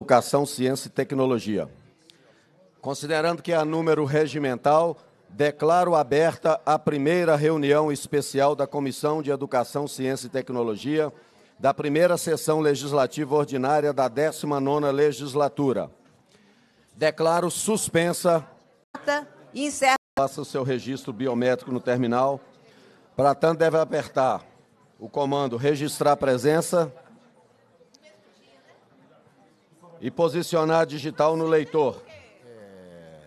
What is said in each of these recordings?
Educação, Ciência e Tecnologia. Considerando que é a número regimental, declaro aberta a primeira reunião especial da Comissão de Educação, Ciência e Tecnologia da primeira sessão legislativa ordinária da 19ª legislatura. Declaro suspensa e encerra. Faça o seu registro biométrico no terminal. Para tanto, deve apertar o comando registrar presença e posicionar digital no leitor. É,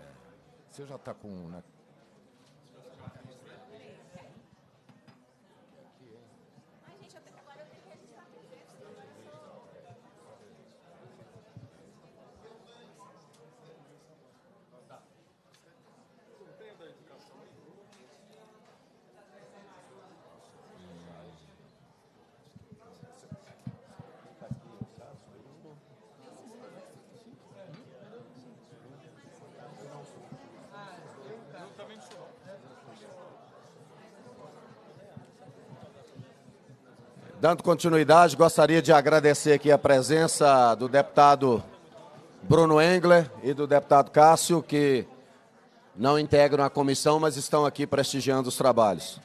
você já está com. Na, né? Dando continuidade, gostaria de agradecer aqui a presença do deputado Bruno Engler e do deputado Cássio, que não integram a comissão, mas estão aqui prestigiando os trabalhos.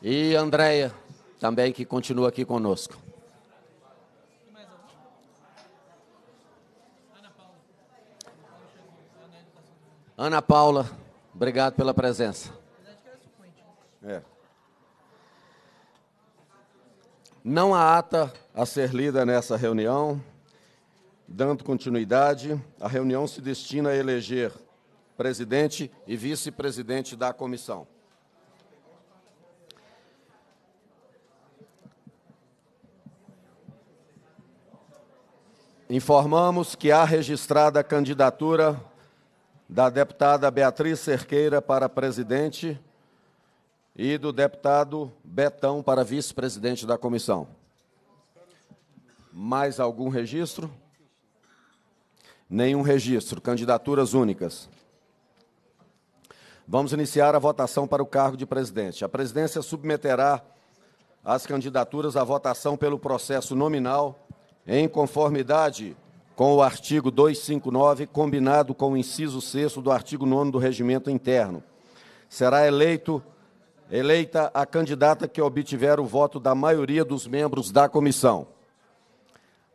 E Andréia, também, que continua aqui conosco. Ana Paula, obrigado pela presença. É. Não há ata a ser lida nessa reunião. Dando continuidade, a reunião se destina a eleger presidente e vice-presidente da comissão. Informamos que há registrada a candidatura da deputada Beatriz Cerqueira para presidente e do deputado Betão para vice-presidente da comissão. Mais algum registro? Nenhum registro. Candidaturas únicas. Vamos iniciar a votação para o cargo de presidente. A presidência submeterá as candidaturas à votação pelo processo nominal, em conformidade com o artigo 259, combinado com o inciso 6 do artigo 9 do Regimento Interno. Será eleito eleita a candidata que obtiver o voto da maioria dos membros da comissão.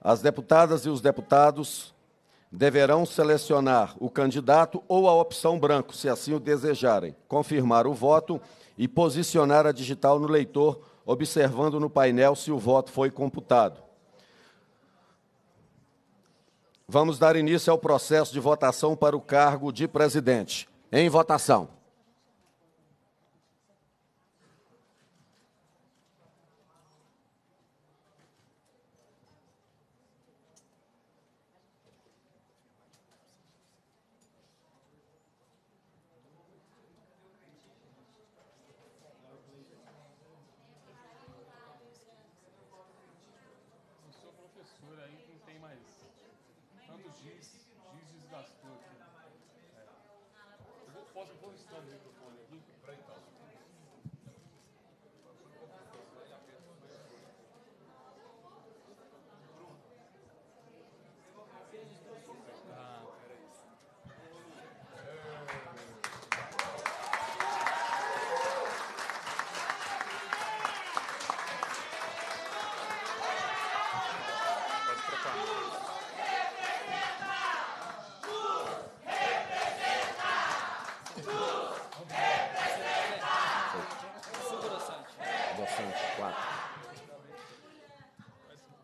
As deputadas e os deputados deverão selecionar o candidato ou a opção branco, se assim o desejarem, confirmar o voto e posicionar a digital no leitor, observando no painel se o voto foi computado. Vamos dar início ao processo de votação para o cargo de presidente. Em votação.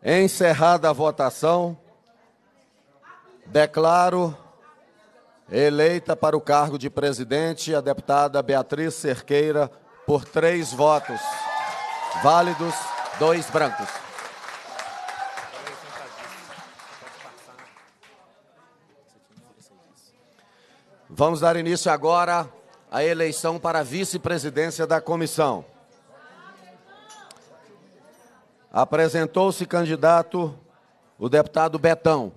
Encerrada a votação, declaro eleita para o cargo de presidente a deputada Beatriz Cerqueira por três votos, válidos, dois brancos. Vamos dar início agora à eleição para vice-presidência da comissão. Apresentou-se candidato o deputado Betão.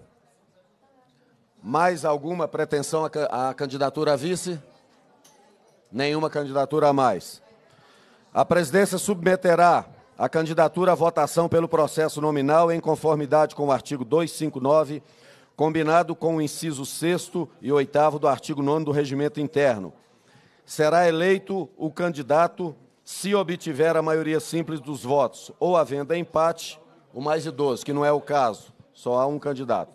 Mais alguma pretensão à candidatura a vice? Nenhuma candidatura a mais. A presidência submeterá a candidatura à votação pelo processo nominal em conformidade com o artigo 259, combinado com o inciso 6 e 8 do artigo 9 do regimento interno. Será eleito o candidato se obtiver a maioria simples dos votos ou havendo empate, o mais de 12, que não é o caso, só há um candidato.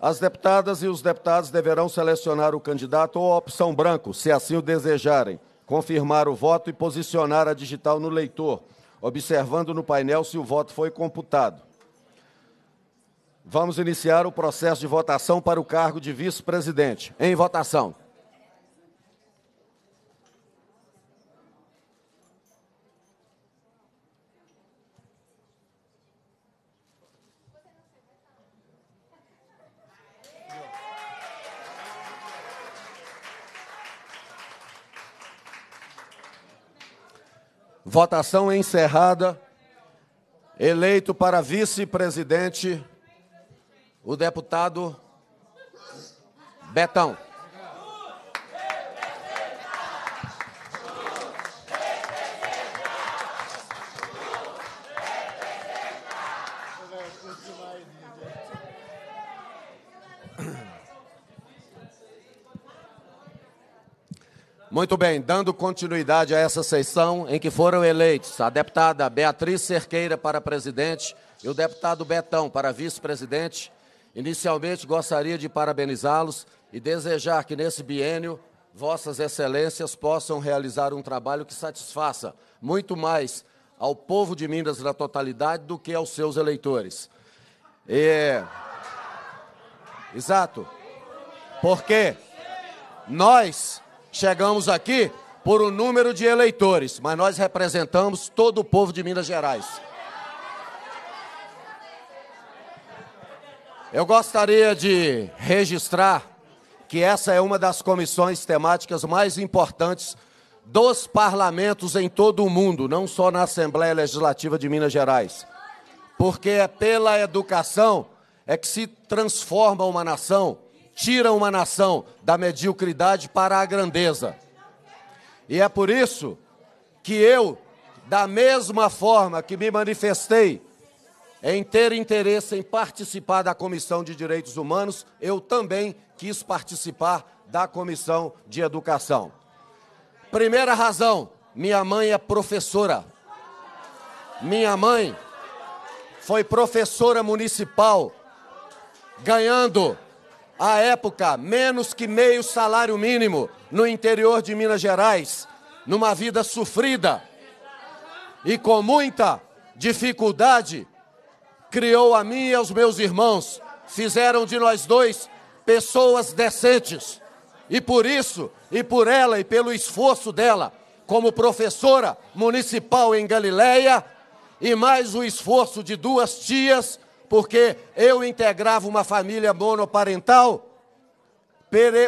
As deputadas e os deputados deverão selecionar o candidato ou a opção branco, se assim o desejarem, confirmar o voto e posicionar a digital no leitor, observando no painel se o voto foi computado. Vamos iniciar o processo de votação para o cargo de vice-presidente. Em votação. Votação encerrada. Eleito para vice-presidente o deputado Betão. Muito bem, dando continuidade a essa sessão em que foram eleitos a deputada Beatriz Cerqueira para presidente e o deputado Betão para vice-presidente, inicialmente gostaria de parabenizá-los e desejar que nesse biênio vossas excelências possam realizar um trabalho que satisfaça muito mais ao povo de Minas na totalidade do que aos seus eleitores. E... Exato. Porque nós chegamos aqui por um número de eleitores, mas nós representamos todo o povo de Minas Gerais. Eu gostaria de registrar que essa é uma das comissões temáticas mais importantes dos parlamentos em todo o mundo, não só na Assembleia Legislativa de Minas Gerais. Porque é pela educação é que se transforma uma nação, tira uma nação da mediocridade para a grandeza. E é por isso que eu, da mesma forma que me manifestei em ter interesse em participar da Comissão de Direitos Humanos, eu também quis participar da Comissão de Educação. Primeira razão, minha mãe é professora. Minha mãe foi professora municipal, ganhando à época, menos que meio salário mínimo no interior de Minas Gerais, numa vida sofrida e com muita dificuldade, criou a mim e aos meus irmãos, fizeram de nós dois pessoas decentes. E por isso, e por ela e pelo esforço dela, como professora municipal em Galileia e mais o esforço de duas tias porque eu integrava uma família monoparental.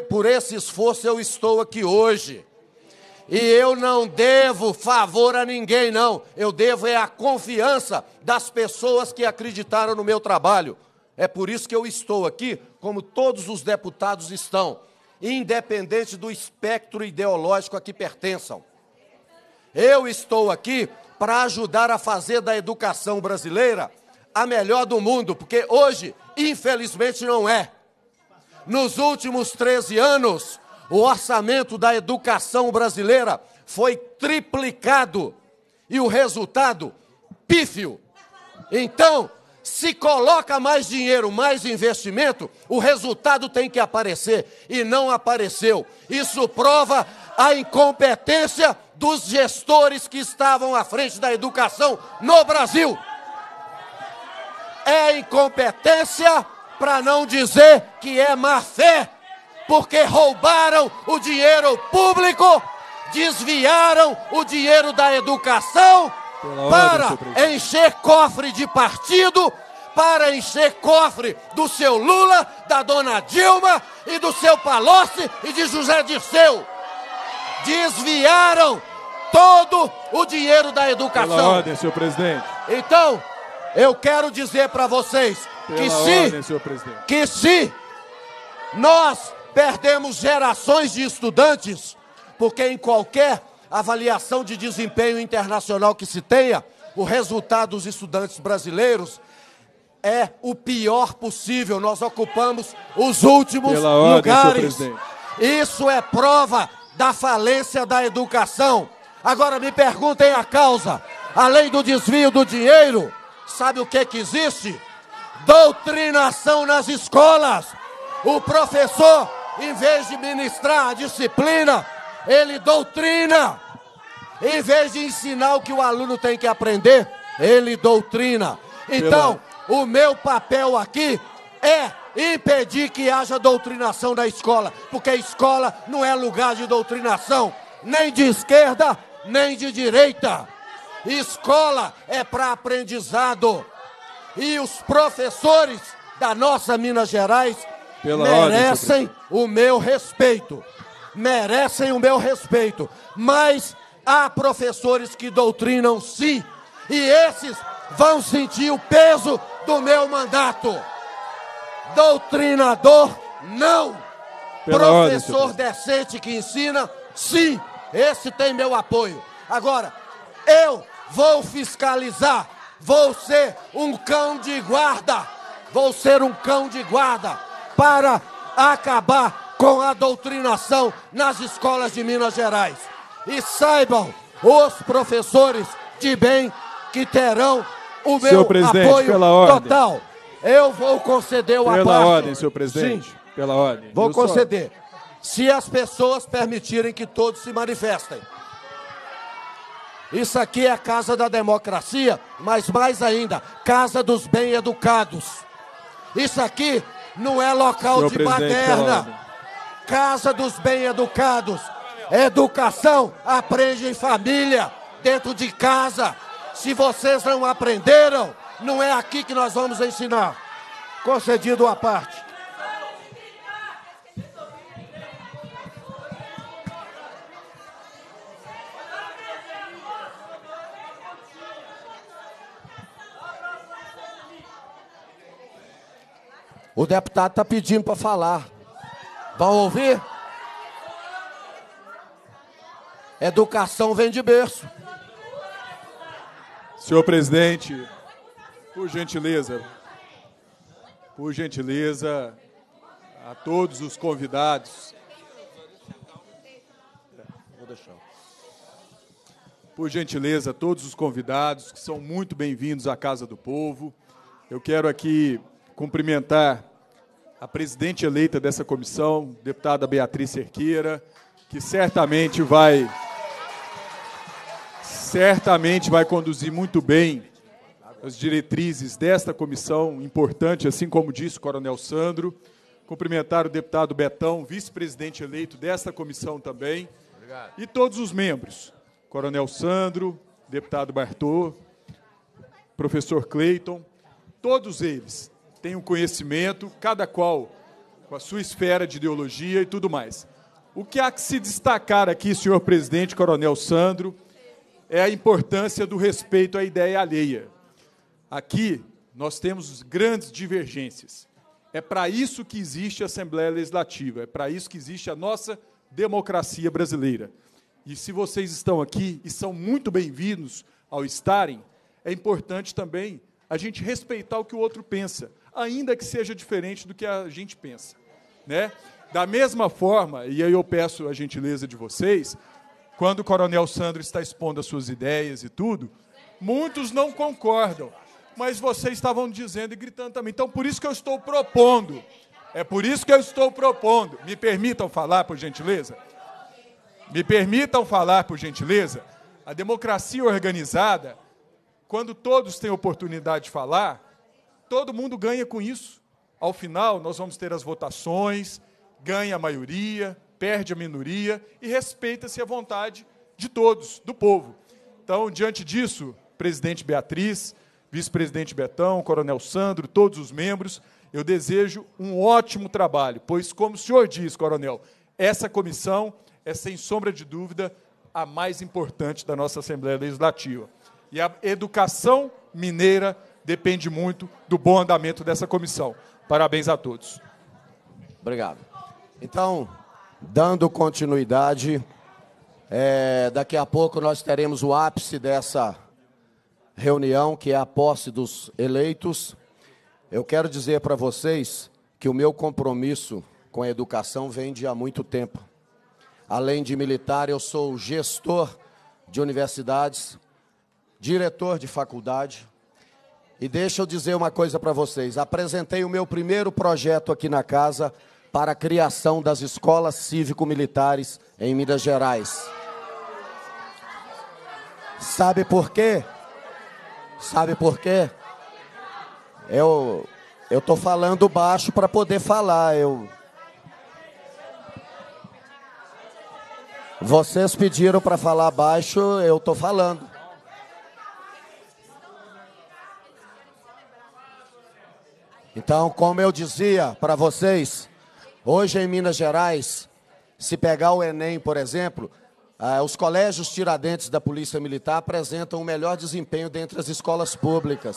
Por esse esforço eu estou aqui hoje. E eu não devo favor a ninguém, não. Eu devo é a confiança das pessoas que acreditaram no meu trabalho. É por isso que eu estou aqui, como todos os deputados estão, independente do espectro ideológico a que pertençam. Eu estou aqui para ajudar a fazer da educação brasileira a melhor do mundo, porque hoje, infelizmente, não é. Nos últimos 13 anos, o orçamento da educação brasileira foi triplicado e o resultado pífio. Então, se coloca mais dinheiro, mais investimento, o resultado tem que aparecer e não apareceu. Isso prova a incompetência dos gestores que estavam à frente da educação no Brasil é incompetência, para não dizer que é má fé, porque roubaram o dinheiro público, desviaram o dinheiro da educação Pela para encher cofre de partido, para encher cofre do seu Lula, da dona Dilma e do seu Palocci e de José Dirceu. Desviaram todo o dinheiro da educação. Pela ordem, senhor presidente. Então, eu quero dizer para vocês que se, ordem, que se nós perdemos gerações de estudantes, porque em qualquer avaliação de desempenho internacional que se tenha, o resultado dos estudantes brasileiros é o pior possível. Nós ocupamos os últimos lugares. Isso é prova da falência da educação. Agora me perguntem a causa. Além do desvio do dinheiro, Sabe o que, que existe? Doutrinação nas escolas. O professor, em vez de ministrar a disciplina, ele doutrina. Em vez de ensinar o que o aluno tem que aprender, ele doutrina. Então, o meu papel aqui é impedir que haja doutrinação da escola, porque a escola não é lugar de doutrinação, nem de esquerda, nem de direita. Escola é para aprendizado. E os professores da nossa Minas Gerais Pela merecem ordem, o meu respeito. Merecem o meu respeito. Mas há professores que doutrinam sim. E esses vão sentir o peso do meu mandato. Doutrinador, não. Pela Professor ordem, decente que ensina, sim. Esse tem meu apoio. Agora, eu vou fiscalizar, vou ser um cão de guarda, vou ser um cão de guarda para acabar com a doutrinação nas escolas de Minas Gerais. E saibam, os professores de bem que terão o meu apoio total. Ordem. Eu vou conceder o apoio. Pela ordem, senhor presidente. Sim. Pela ordem. Vou Eu conceder. Se as pessoas permitirem que todos se manifestem. Isso aqui é a casa da democracia, mas mais ainda, casa dos bem-educados. Isso aqui não é local de paterna. Casa dos bem-educados. Educação aprende em família, dentro de casa. Se vocês não aprenderam, não é aqui que nós vamos ensinar. Concedido a parte. O deputado está pedindo para falar. Vão ouvir? Educação vem de berço. Senhor presidente, por gentileza, por gentileza, a todos os convidados. Vou deixar. Por gentileza, a todos os convidados que são muito bem-vindos à Casa do Povo. Eu quero aqui cumprimentar a presidente eleita dessa comissão, deputada Beatriz Cerqueira, que certamente vai certamente vai conduzir muito bem as diretrizes desta comissão importante, assim como disse o Coronel Sandro. Cumprimentar o deputado Betão, vice-presidente eleito desta comissão também, Obrigado. e todos os membros, Coronel Sandro, deputado Bartô, professor Cleiton, todos eles tem o um conhecimento, cada qual com a sua esfera de ideologia e tudo mais. O que há que se destacar aqui, senhor presidente, coronel Sandro, é a importância do respeito à ideia alheia. Aqui nós temos grandes divergências. É para isso que existe a Assembleia Legislativa, é para isso que existe a nossa democracia brasileira. E se vocês estão aqui e são muito bem-vindos ao estarem, é importante também a gente respeitar o que o outro pensa ainda que seja diferente do que a gente pensa. Né? Da mesma forma, e aí eu peço a gentileza de vocês, quando o Coronel Sandro está expondo as suas ideias e tudo, muitos não concordam, mas vocês estavam dizendo e gritando também. Então, por isso que eu estou propondo, é por isso que eu estou propondo, me permitam falar, por gentileza? Me permitam falar, por gentileza? A democracia organizada, quando todos têm oportunidade de falar, Todo mundo ganha com isso. Ao final, nós vamos ter as votações, ganha a maioria, perde a minoria e respeita-se a vontade de todos, do povo. Então, diante disso, presidente Beatriz, vice-presidente Betão, coronel Sandro, todos os membros, eu desejo um ótimo trabalho, pois, como o senhor diz, coronel, essa comissão é, sem sombra de dúvida, a mais importante da nossa Assembleia Legislativa. E a educação mineira depende muito do bom andamento dessa comissão. Parabéns a todos. Obrigado. Então, dando continuidade, é, daqui a pouco nós teremos o ápice dessa reunião, que é a posse dos eleitos. Eu quero dizer para vocês que o meu compromisso com a educação vem de há muito tempo. Além de militar, eu sou gestor de universidades, diretor de faculdade, e deixa eu dizer uma coisa para vocês. Apresentei o meu primeiro projeto aqui na casa para a criação das escolas cívico-militares em Minas Gerais. Sabe por quê? Sabe por quê? Eu eu tô falando baixo para poder falar. Eu Vocês pediram para falar baixo, eu tô falando. Então, como eu dizia para vocês, hoje em Minas Gerais, se pegar o Enem, por exemplo, ah, os colégios Tiradentes da Polícia Militar apresentam o melhor desempenho dentre as escolas públicas.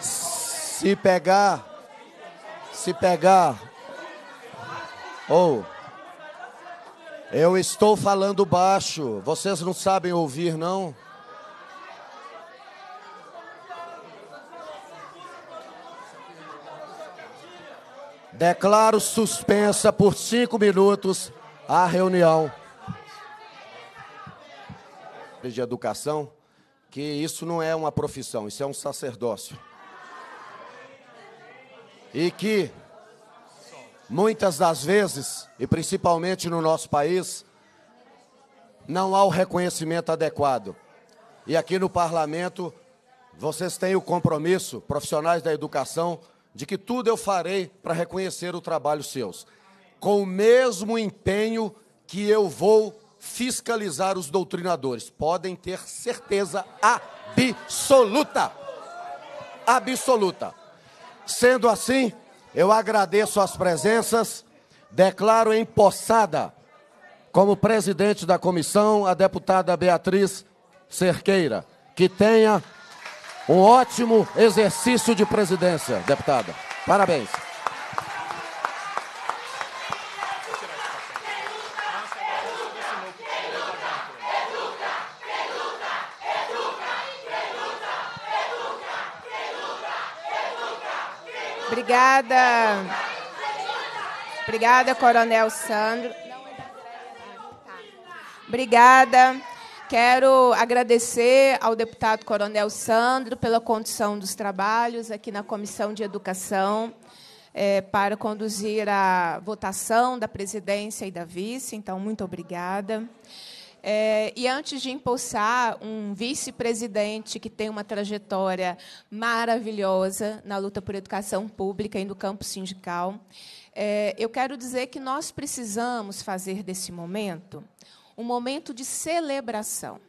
Se pegar, se pegar, ou oh, eu estou falando baixo, vocês não sabem ouvir não? Declaro suspensa por cinco minutos a reunião de educação que isso não é uma profissão, isso é um sacerdócio. E que muitas das vezes, e principalmente no nosso país, não há o reconhecimento adequado. E aqui no parlamento, vocês têm o compromisso, profissionais da educação, de que tudo eu farei para reconhecer o trabalho seus, com o mesmo empenho que eu vou fiscalizar os doutrinadores. Podem ter certeza absoluta. Absoluta. Sendo assim, eu agradeço as presenças, declaro empossada como presidente da comissão a deputada Beatriz Cerqueira. Que tenha um ótimo exercício de presidência, deputada. Parabéns. Obrigada. Obrigada, Coronel Sandro. Tá tá, tá. Obrigada. Quero agradecer ao deputado Coronel Sandro pela condução dos trabalhos aqui na Comissão de Educação é, para conduzir a votação da presidência e da vice. Então, muito obrigada. É, e antes de impulsar um vice-presidente que tem uma trajetória maravilhosa na luta por educação pública e no campo sindical, é, eu quero dizer que nós precisamos fazer desse momento um momento de celebração.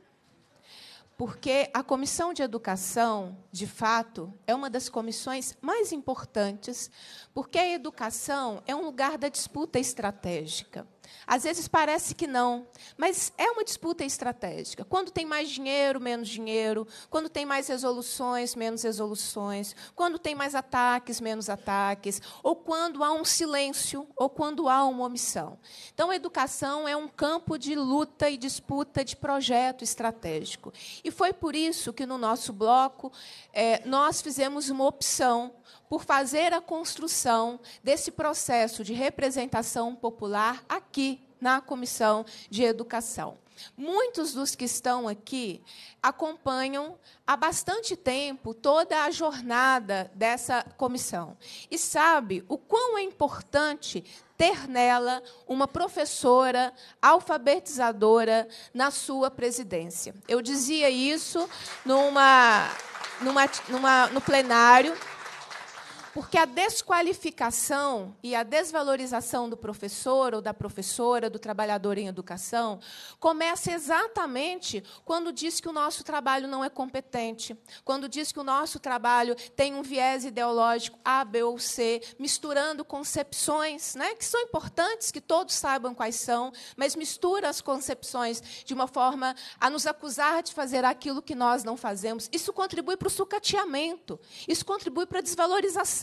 Porque a Comissão de Educação, de fato, é uma das comissões mais importantes, porque a educação é um lugar da disputa estratégica. Às vezes parece que não, mas é uma disputa estratégica. Quando tem mais dinheiro, menos dinheiro, quando tem mais resoluções, menos resoluções, quando tem mais ataques, menos ataques, ou quando há um silêncio, ou quando há uma omissão. Então, a educação é um campo de luta e disputa de projeto estratégico. E foi por isso que, no nosso bloco, eh, nós fizemos uma opção por fazer a construção desse processo de representação popular aqui na Comissão de Educação. Muitos dos que estão aqui acompanham há bastante tempo toda a jornada dessa comissão e sabe o quão é importante ter nela uma professora alfabetizadora na sua presidência. Eu dizia isso numa, numa, numa no plenário porque a desqualificação e a desvalorização do professor ou da professora, do trabalhador em educação, começa exatamente quando diz que o nosso trabalho não é competente, quando diz que o nosso trabalho tem um viés ideológico A, B ou C, misturando concepções, né, que são importantes que todos saibam quais são, mas mistura as concepções de uma forma a nos acusar de fazer aquilo que nós não fazemos. Isso contribui para o sucateamento, isso contribui para a desvalorização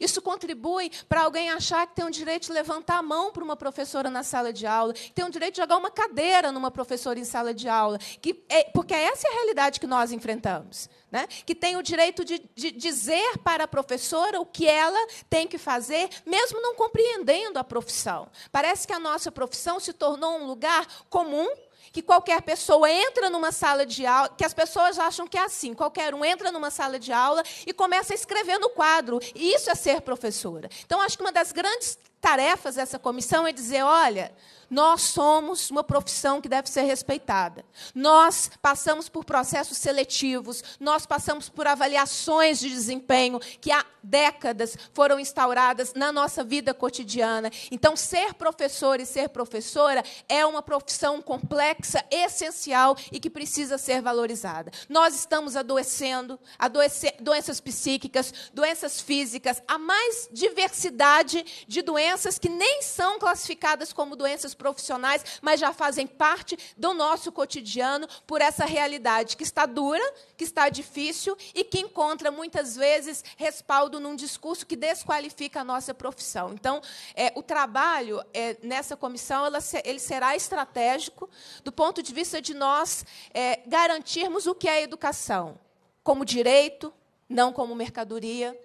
isso contribui para alguém achar que tem o direito de levantar a mão para uma professora na sala de aula, que tem o direito de jogar uma cadeira numa professora em sala de aula, que é, porque é essa é a realidade que nós enfrentamos. Né? Que tem o direito de, de dizer para a professora o que ela tem que fazer, mesmo não compreendendo a profissão. Parece que a nossa profissão se tornou um lugar comum que qualquer pessoa entra numa sala de aula, que as pessoas acham que é assim, qualquer um entra numa sala de aula e começa a escrever no quadro. E isso é ser professora. Então, acho que uma das grandes tarefas dessa comissão é dizer: olha, nós somos uma profissão que deve ser respeitada. Nós passamos por processos seletivos, nós passamos por avaliações de desempenho que há décadas foram instauradas na nossa vida cotidiana. Então, ser professor e ser professora é uma profissão complexa, essencial e que precisa ser valorizada. Nós estamos adoecendo, adoecer, doenças psíquicas, doenças físicas, há mais diversidade de doenças doenças que nem são classificadas como doenças profissionais, mas já fazem parte do nosso cotidiano por essa realidade que está dura, que está difícil e que encontra muitas vezes respaldo num discurso que desqualifica a nossa profissão. Então, é, o trabalho é, nessa comissão ela, ele será estratégico do ponto de vista de nós é, garantirmos o que é educação como direito, não como mercadoria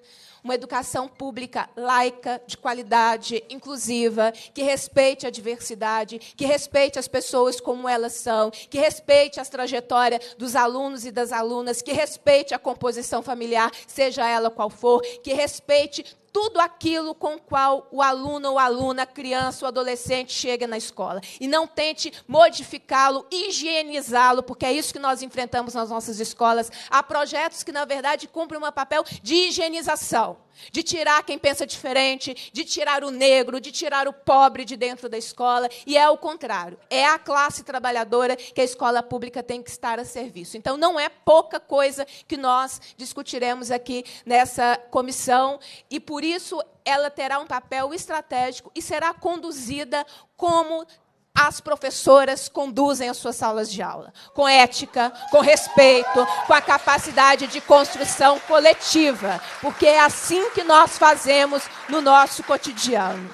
uma educação pública laica, de qualidade, inclusiva, que respeite a diversidade, que respeite as pessoas como elas são, que respeite as trajetórias dos alunos e das alunas, que respeite a composição familiar, seja ela qual for, que respeite tudo aquilo com o qual o aluno ou aluna, criança ou adolescente chega na escola. E não tente modificá-lo, higienizá-lo, porque é isso que nós enfrentamos nas nossas escolas. Há projetos que, na verdade, cumprem um papel de higienização de tirar quem pensa diferente, de tirar o negro, de tirar o pobre de dentro da escola. E é o contrário. É a classe trabalhadora que a escola pública tem que estar a serviço. Então, não é pouca coisa que nós discutiremos aqui nessa comissão. E por isso ela terá um papel estratégico e será conduzida como as professoras conduzem as suas salas de aula, com ética, com respeito, com a capacidade de construção coletiva, porque é assim que nós fazemos no nosso cotidiano.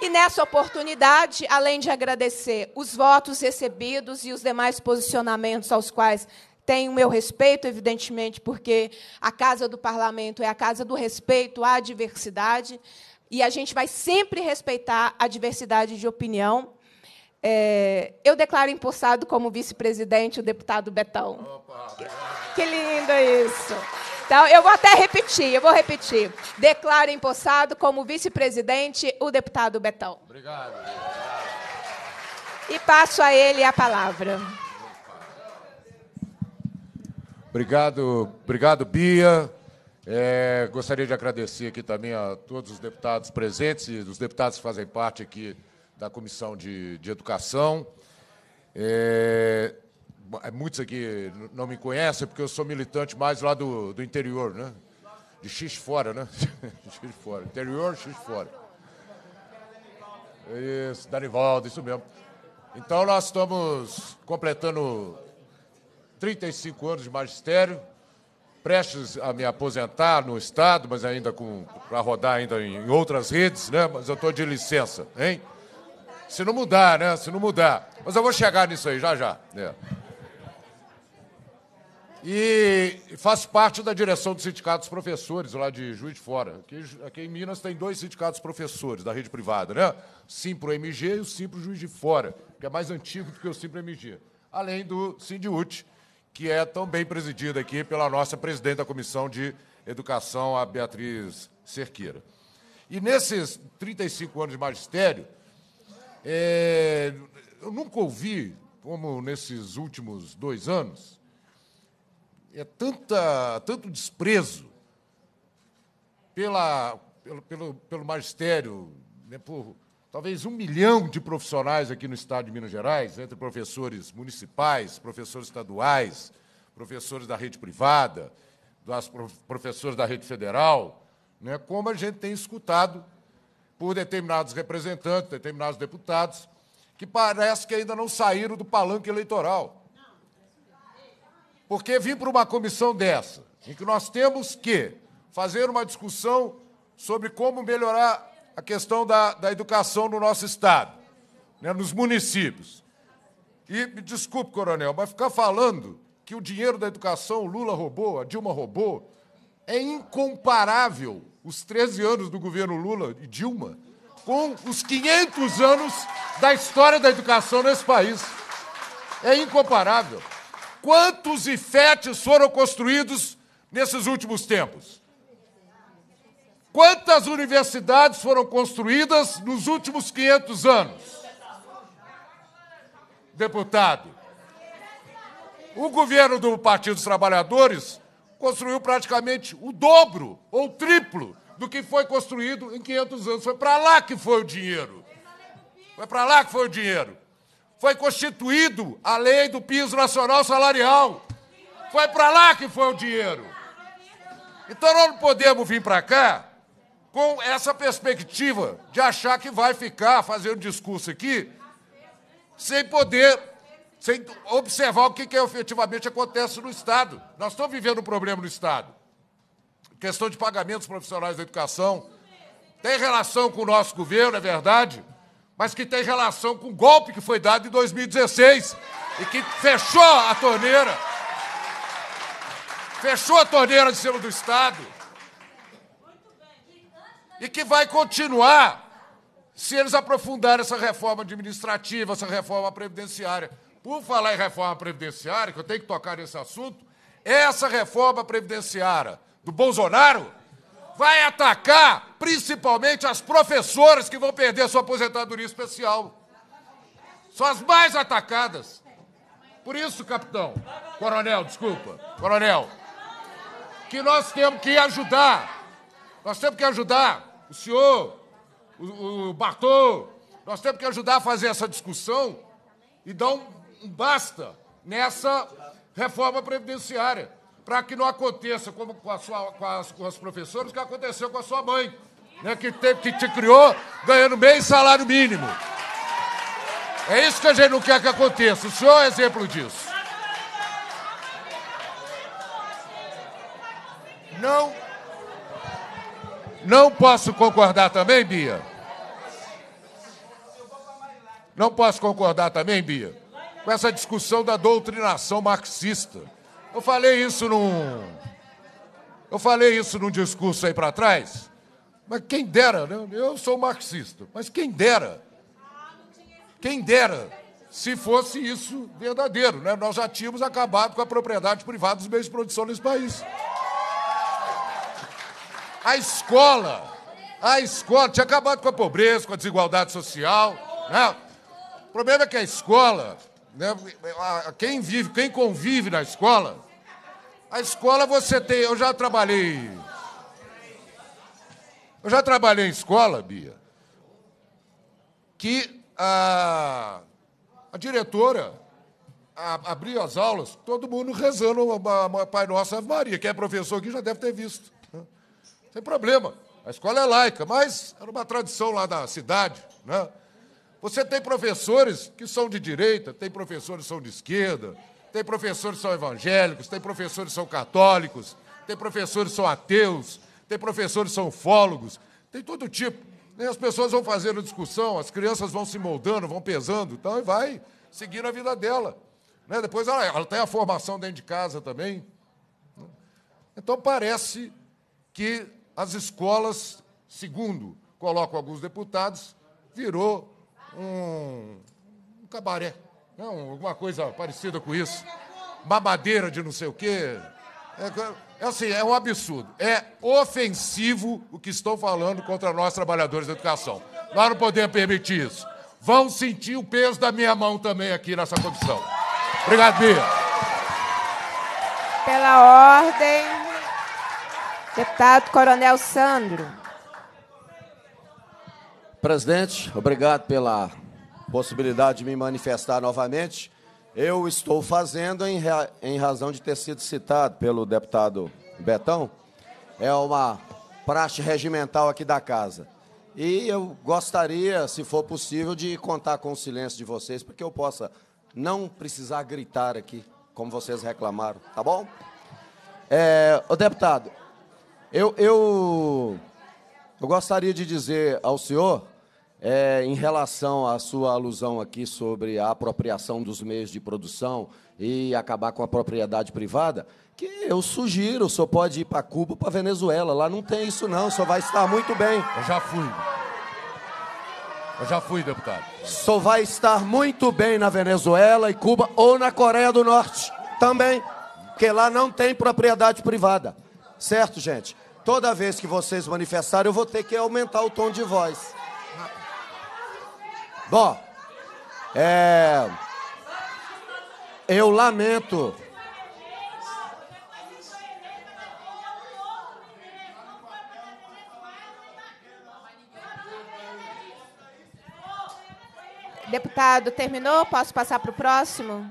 E nessa oportunidade, além de agradecer os votos recebidos e os demais posicionamentos aos quais tenho o meu respeito, evidentemente, porque a Casa do Parlamento é a casa do respeito à diversidade, e a gente vai sempre respeitar a diversidade de opinião. É, eu declaro empossado como vice-presidente o deputado Betão. Opa. Que lindo isso! Então, eu vou até repetir, eu vou repetir. Declaro empossado como vice-presidente o deputado Betão. Obrigado. E passo a ele a palavra. Obrigado, obrigado, Bia. É, gostaria de agradecer aqui também a todos os deputados presentes e os deputados que fazem parte aqui da Comissão de, de Educação. É, é muitos aqui não me conhecem, porque eu sou militante mais lá do, do interior, né? De X fora, né? X fora. Interior, X fora. Isso, Danivaldo, isso mesmo. Então, nós estamos completando 35 anos de magistério prestes a me aposentar no Estado, mas ainda para rodar ainda em outras redes, né? mas eu estou de licença, hein? Se não mudar, né? Se não mudar. Mas eu vou chegar nisso aí já já. Né? E faço parte da direção do Sindicato dos Professores, lá de Juiz de Fora. Aqui, aqui em Minas tem dois sindicatos professores da rede privada, né? Simpro MG e o Simpro Juiz de Fora, que é mais antigo do que o Simpro MG. Além do Sindiut, que é também presidida aqui pela nossa presidente da Comissão de Educação, a Beatriz Cerqueira. E nesses 35 anos de magistério, é, eu nunca ouvi, como nesses últimos dois anos, é tanta, tanto desprezo pela, pelo, pelo, pelo magistério, né, por, talvez um milhão de profissionais aqui no estado de Minas Gerais, entre professores municipais, professores estaduais, professores da rede privada, das professores da rede federal, né, como a gente tem escutado por determinados representantes, determinados deputados, que parece que ainda não saíram do palanque eleitoral. Porque vim para uma comissão dessa, em que nós temos que fazer uma discussão sobre como melhorar a questão da, da educação no nosso Estado, né, nos municípios. E me desculpe, coronel, mas ficar falando que o dinheiro da educação o Lula roubou, a Dilma roubou, é incomparável os 13 anos do governo Lula e Dilma com os 500 anos da história da educação nesse país. É incomparável. Quantos IFETs foram construídos nesses últimos tempos? Quantas universidades foram construídas nos últimos 500 anos? Deputado, o governo do Partido dos Trabalhadores construiu praticamente o dobro ou o triplo do que foi construído em 500 anos. Foi para lá que foi o dinheiro. Foi para lá que foi o dinheiro. Foi constituído a lei do piso nacional salarial. Foi para lá que foi o dinheiro. Então nós não podemos vir para cá com essa perspectiva de achar que vai ficar fazendo discurso aqui sem poder, sem observar o que, que efetivamente acontece no Estado. Nós estamos vivendo um problema no Estado. Questão de pagamentos profissionais da educação tem relação com o nosso governo, é verdade, mas que tem relação com o golpe que foi dado em 2016 e que fechou a torneira. Fechou a torneira de cima do Estado e que vai continuar se eles aprofundarem essa reforma administrativa, essa reforma previdenciária. Por falar em reforma previdenciária, que eu tenho que tocar nesse assunto, essa reforma previdenciária do Bolsonaro vai atacar principalmente as professoras que vão perder a sua aposentadoria especial. São as mais atacadas. Por isso, capitão, coronel, desculpa, coronel, que nós temos que ajudar. Nós temos que ajudar o senhor, o, o Bartô, nós temos que ajudar a fazer essa discussão e dar um, basta nessa reforma previdenciária, para que não aconteça como com, a sua, com, as, com as professoras, que aconteceu com a sua mãe, né, que, que te criou ganhando meio salário mínimo. É isso que a gente não quer que aconteça. O senhor é exemplo disso. Não não posso concordar também, Bia? Não posso concordar também, Bia? Com essa discussão da doutrinação marxista. Eu falei isso num. Eu falei isso num discurso aí para trás. Mas quem dera, né? eu sou marxista, mas quem dera, quem dera se fosse isso verdadeiro, né? Nós já tínhamos acabado com a propriedade privada dos meios de produção nesse país. A escola, a escola tinha acabado com a pobreza, com a desigualdade social. Né? O problema é que a escola, né, quem vive, quem convive na escola, a escola você tem. Eu já trabalhei. Eu já trabalhei em escola, Bia, que a, a diretora a, as aulas, todo mundo rezando o Pai Nossa Ave Maria. Quem é professor aqui já deve ter visto. Sem problema. A escola é laica, mas era uma tradição lá da cidade, né? Você tem professores que são de direita, tem professores que são de esquerda, tem professores que são evangélicos, tem professores que são católicos, tem professores que são ateus, tem professores que são fólogos, tem todo tipo. E as pessoas vão fazendo discussão, as crianças vão se moldando, vão pesando, então, e vai seguindo a vida dela. Né? Depois ela, ela tem a formação dentro de casa também. Né? Então parece que as escolas, segundo colocam alguns deputados, virou um, né? um cabaré, não, alguma coisa parecida com isso. Babadeira de não sei o quê. É, é assim, é um absurdo. É ofensivo o que estão falando contra nós, trabalhadores da educação. Nós não podemos permitir isso. Vão sentir o peso da minha mão também aqui nessa comissão. Obrigado, Bia. Pela ordem. Deputado Coronel Sandro. Presidente, obrigado pela possibilidade de me manifestar novamente. Eu estou fazendo em, em razão de ter sido citado pelo deputado Betão. É uma praxe regimental aqui da casa. E eu gostaria, se for possível, de contar com o silêncio de vocês, para que eu possa não precisar gritar aqui, como vocês reclamaram, tá bom? É, o deputado, eu, eu, eu gostaria de dizer ao senhor, é, em relação à sua alusão aqui sobre a apropriação dos meios de produção e acabar com a propriedade privada, que eu sugiro, o senhor pode ir para Cuba, para Venezuela. Lá não tem isso não, o senhor vai estar muito bem. Eu já fui. Eu já fui, deputado. Só vai estar muito bem na Venezuela e Cuba ou na Coreia do Norte também, porque lá não tem propriedade privada. Certo, gente? Toda vez que vocês manifestarem, eu vou ter que aumentar o tom de voz. Bom, é... eu lamento. Deputado, terminou? Posso passar para o próximo?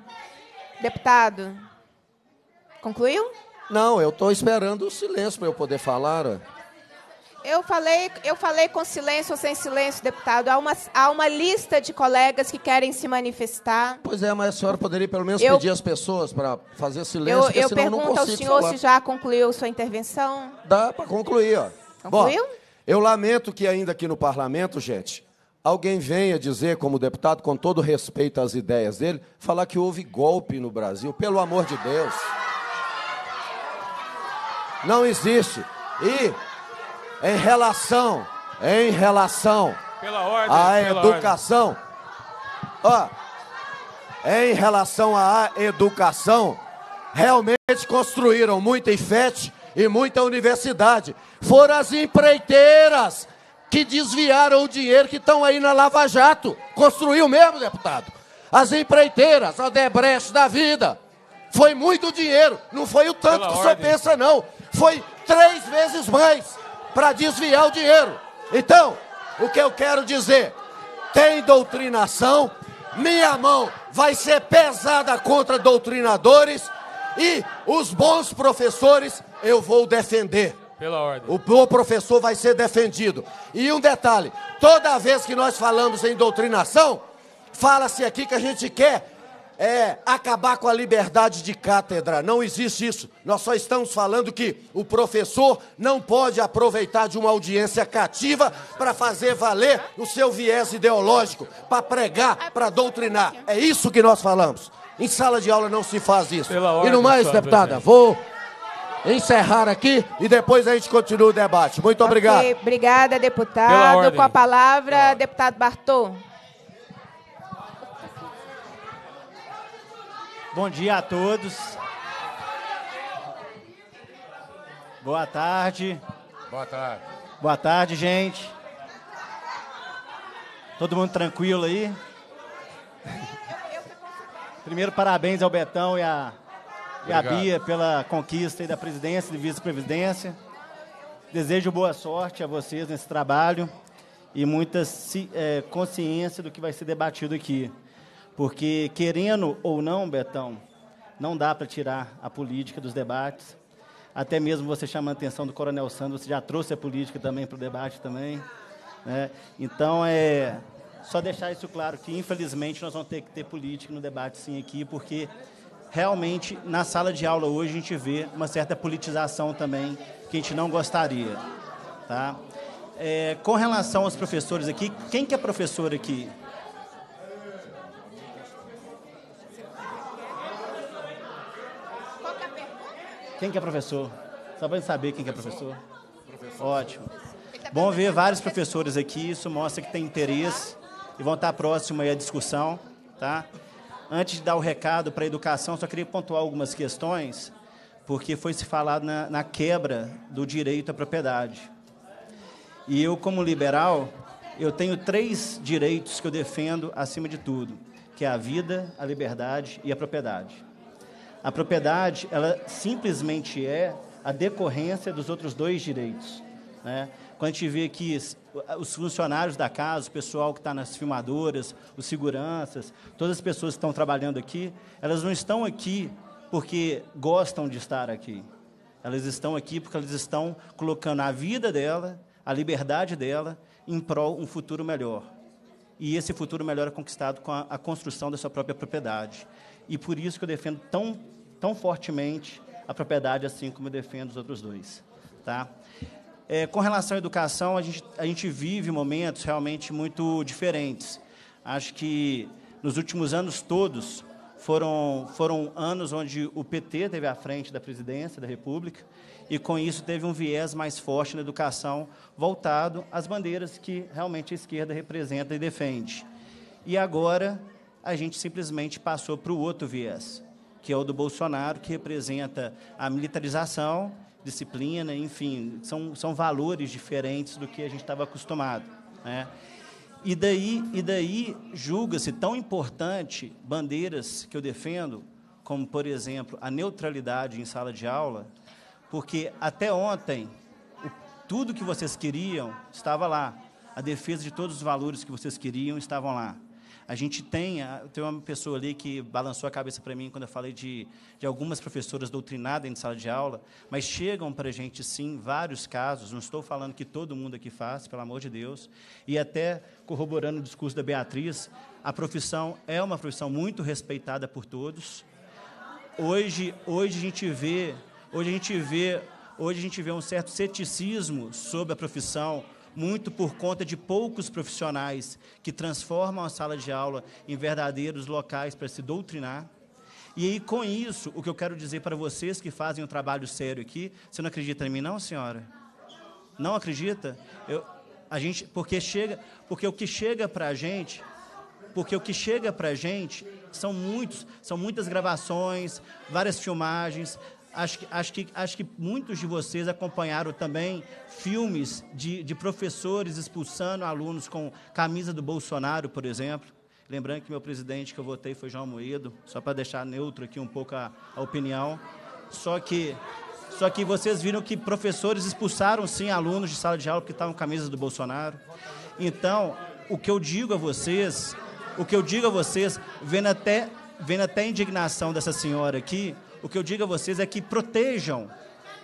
Deputado, concluiu? Não, eu estou esperando o silêncio para eu poder falar. Eu falei, eu falei com silêncio ou sem silêncio, deputado. Há uma, há uma lista de colegas que querem se manifestar. Pois é, mas a senhora poderia pelo menos eu, pedir às pessoas para fazer silêncio, eu, eu senão pergunto não consigo ao senhor falar. se já concluiu sua intervenção. Dá para concluir, ó. Concluiu? Bom, eu lamento que ainda aqui no parlamento, gente, alguém venha dizer, como deputado, com todo respeito às ideias dele, falar que houve golpe no Brasil. Pelo amor de Deus. Não existe. E em relação, em relação ordem, à educação, ó, em relação à educação, realmente construíram muita IFET e muita universidade. Foram as empreiteiras que desviaram o dinheiro que estão aí na Lava Jato. Construiu mesmo, deputado. As empreiteiras, a Debreche da vida. Foi muito dinheiro, não foi o tanto Pela que o senhor pensa, não foi três vezes mais para desviar o dinheiro. Então, o que eu quero dizer? Tem doutrinação, minha mão vai ser pesada contra doutrinadores e os bons professores eu vou defender. Pela ordem. O bom professor vai ser defendido. E um detalhe: toda vez que nós falamos em doutrinação, fala-se aqui que a gente quer é acabar com a liberdade de cátedra. Não existe isso. Nós só estamos falando que o professor não pode aproveitar de uma audiência cativa para fazer valer o seu viés ideológico, para pregar, para doutrinar. É isso que nós falamos. Em sala de aula não se faz isso. e no mais, deputada, vou encerrar aqui e depois a gente continua o debate. Muito okay, obrigado. Obrigada, deputado. Com a palavra, deputado Bartô. Bom dia a todos. Boa tarde. Boa tarde. Boa tarde, gente. Todo mundo tranquilo aí? Primeiro, parabéns ao Betão e à, e à Bia pela conquista da presidência e vice-presidência. Desejo boa sorte a vocês nesse trabalho e muita é, consciência do que vai ser debatido aqui. Porque, querendo ou não, Betão, não dá para tirar a política dos debates. Até mesmo você chama a atenção do Coronel Sandro, você já trouxe a política também para o debate também. Né? Então, é só deixar isso claro, que infelizmente nós vamos ter que ter política no debate sim aqui, porque realmente na sala de aula hoje a gente vê uma certa politização também, que a gente não gostaria. Tá? É, com relação aos professores aqui, quem que é professor aqui? Quem que é professor? Só para saber quem que é professor. professor. Ótimo. Tá Bom ver vários professores aqui, isso mostra que tem interesse e vão estar próximos aí à discussão, tá? Antes de dar o recado para a educação, só queria pontuar algumas questões, porque foi se falado na, na quebra do direito à propriedade. E eu, como liberal, eu tenho três direitos que eu defendo acima de tudo, que é a vida, a liberdade e a propriedade. A propriedade, ela simplesmente é a decorrência dos outros dois direitos. Né? Quando a gente vê que os funcionários da casa, o pessoal que está nas filmadoras, os seguranças, todas as pessoas que estão trabalhando aqui, elas não estão aqui porque gostam de estar aqui. Elas estão aqui porque elas estão colocando a vida dela, a liberdade dela, em prol um futuro melhor. E esse futuro melhor é conquistado com a, a construção da sua própria propriedade. E por isso que eu defendo tão tão fortemente a propriedade assim como eu defendo os outros dois. Tá? É, com relação à educação, a gente, a gente vive momentos realmente muito diferentes. Acho que nos últimos anos todos foram, foram anos onde o PT teve à frente da presidência da República e, com isso, teve um viés mais forte na educação voltado às bandeiras que realmente a esquerda representa e defende. E agora a gente simplesmente passou para o outro viés que é o do Bolsonaro, que representa a militarização, disciplina, enfim, são, são valores diferentes do que a gente estava acostumado. Né? E daí, e daí julga-se tão importante bandeiras que eu defendo, como, por exemplo, a neutralidade em sala de aula, porque até ontem, o, tudo que vocês queriam estava lá. A defesa de todos os valores que vocês queriam estavam lá. A gente tem, ah, tem uma pessoa ali que balançou a cabeça para mim quando eu falei de, de algumas professoras doutrinadas em sala de aula, mas chegam para a gente, sim, vários casos, não estou falando que todo mundo aqui faz, pelo amor de Deus, e até corroborando o discurso da Beatriz, a profissão é uma profissão muito respeitada por todos. Hoje, hoje a gente vê, hoje a gente vê, hoje a gente vê um certo ceticismo sobre a profissão, muito por conta de poucos profissionais que transformam a sala de aula em verdadeiros locais para se doutrinar. E aí, com isso, o que eu quero dizer para vocês que fazem um trabalho sério aqui, você não acredita em mim, não, senhora? Não acredita? Eu, a gente, porque chega, porque o que chega para a gente, porque o que chega para a gente são muitos, são muitas gravações, várias filmagens, Acho que, acho, que, acho que muitos de vocês acompanharam também filmes de, de professores expulsando alunos com camisa do Bolsonaro, por exemplo. Lembrando que meu presidente que eu votei foi João Moedo, só para deixar neutro aqui um pouco a, a opinião. Só que só que vocês viram que professores expulsaram sim alunos de sala de aula que estavam com camisas do Bolsonaro. Então, o que eu digo a vocês, o que eu digo a vocês, vendo até, vendo até a indignação dessa senhora aqui, o que eu digo a vocês é que protejam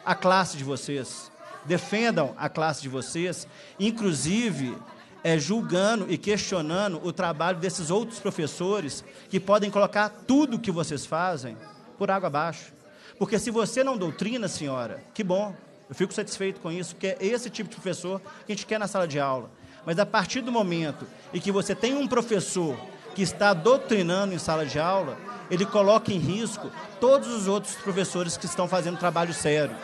a classe de vocês, defendam a classe de vocês, inclusive é, julgando e questionando o trabalho desses outros professores que podem colocar tudo que vocês fazem por água abaixo. Porque se você não doutrina, senhora, que bom, eu fico satisfeito com isso, porque é esse tipo de professor que a gente quer na sala de aula. Mas a partir do momento em que você tem um professor que está doutrinando em sala de aula, ele coloca em risco todos os outros professores que estão fazendo trabalho sério.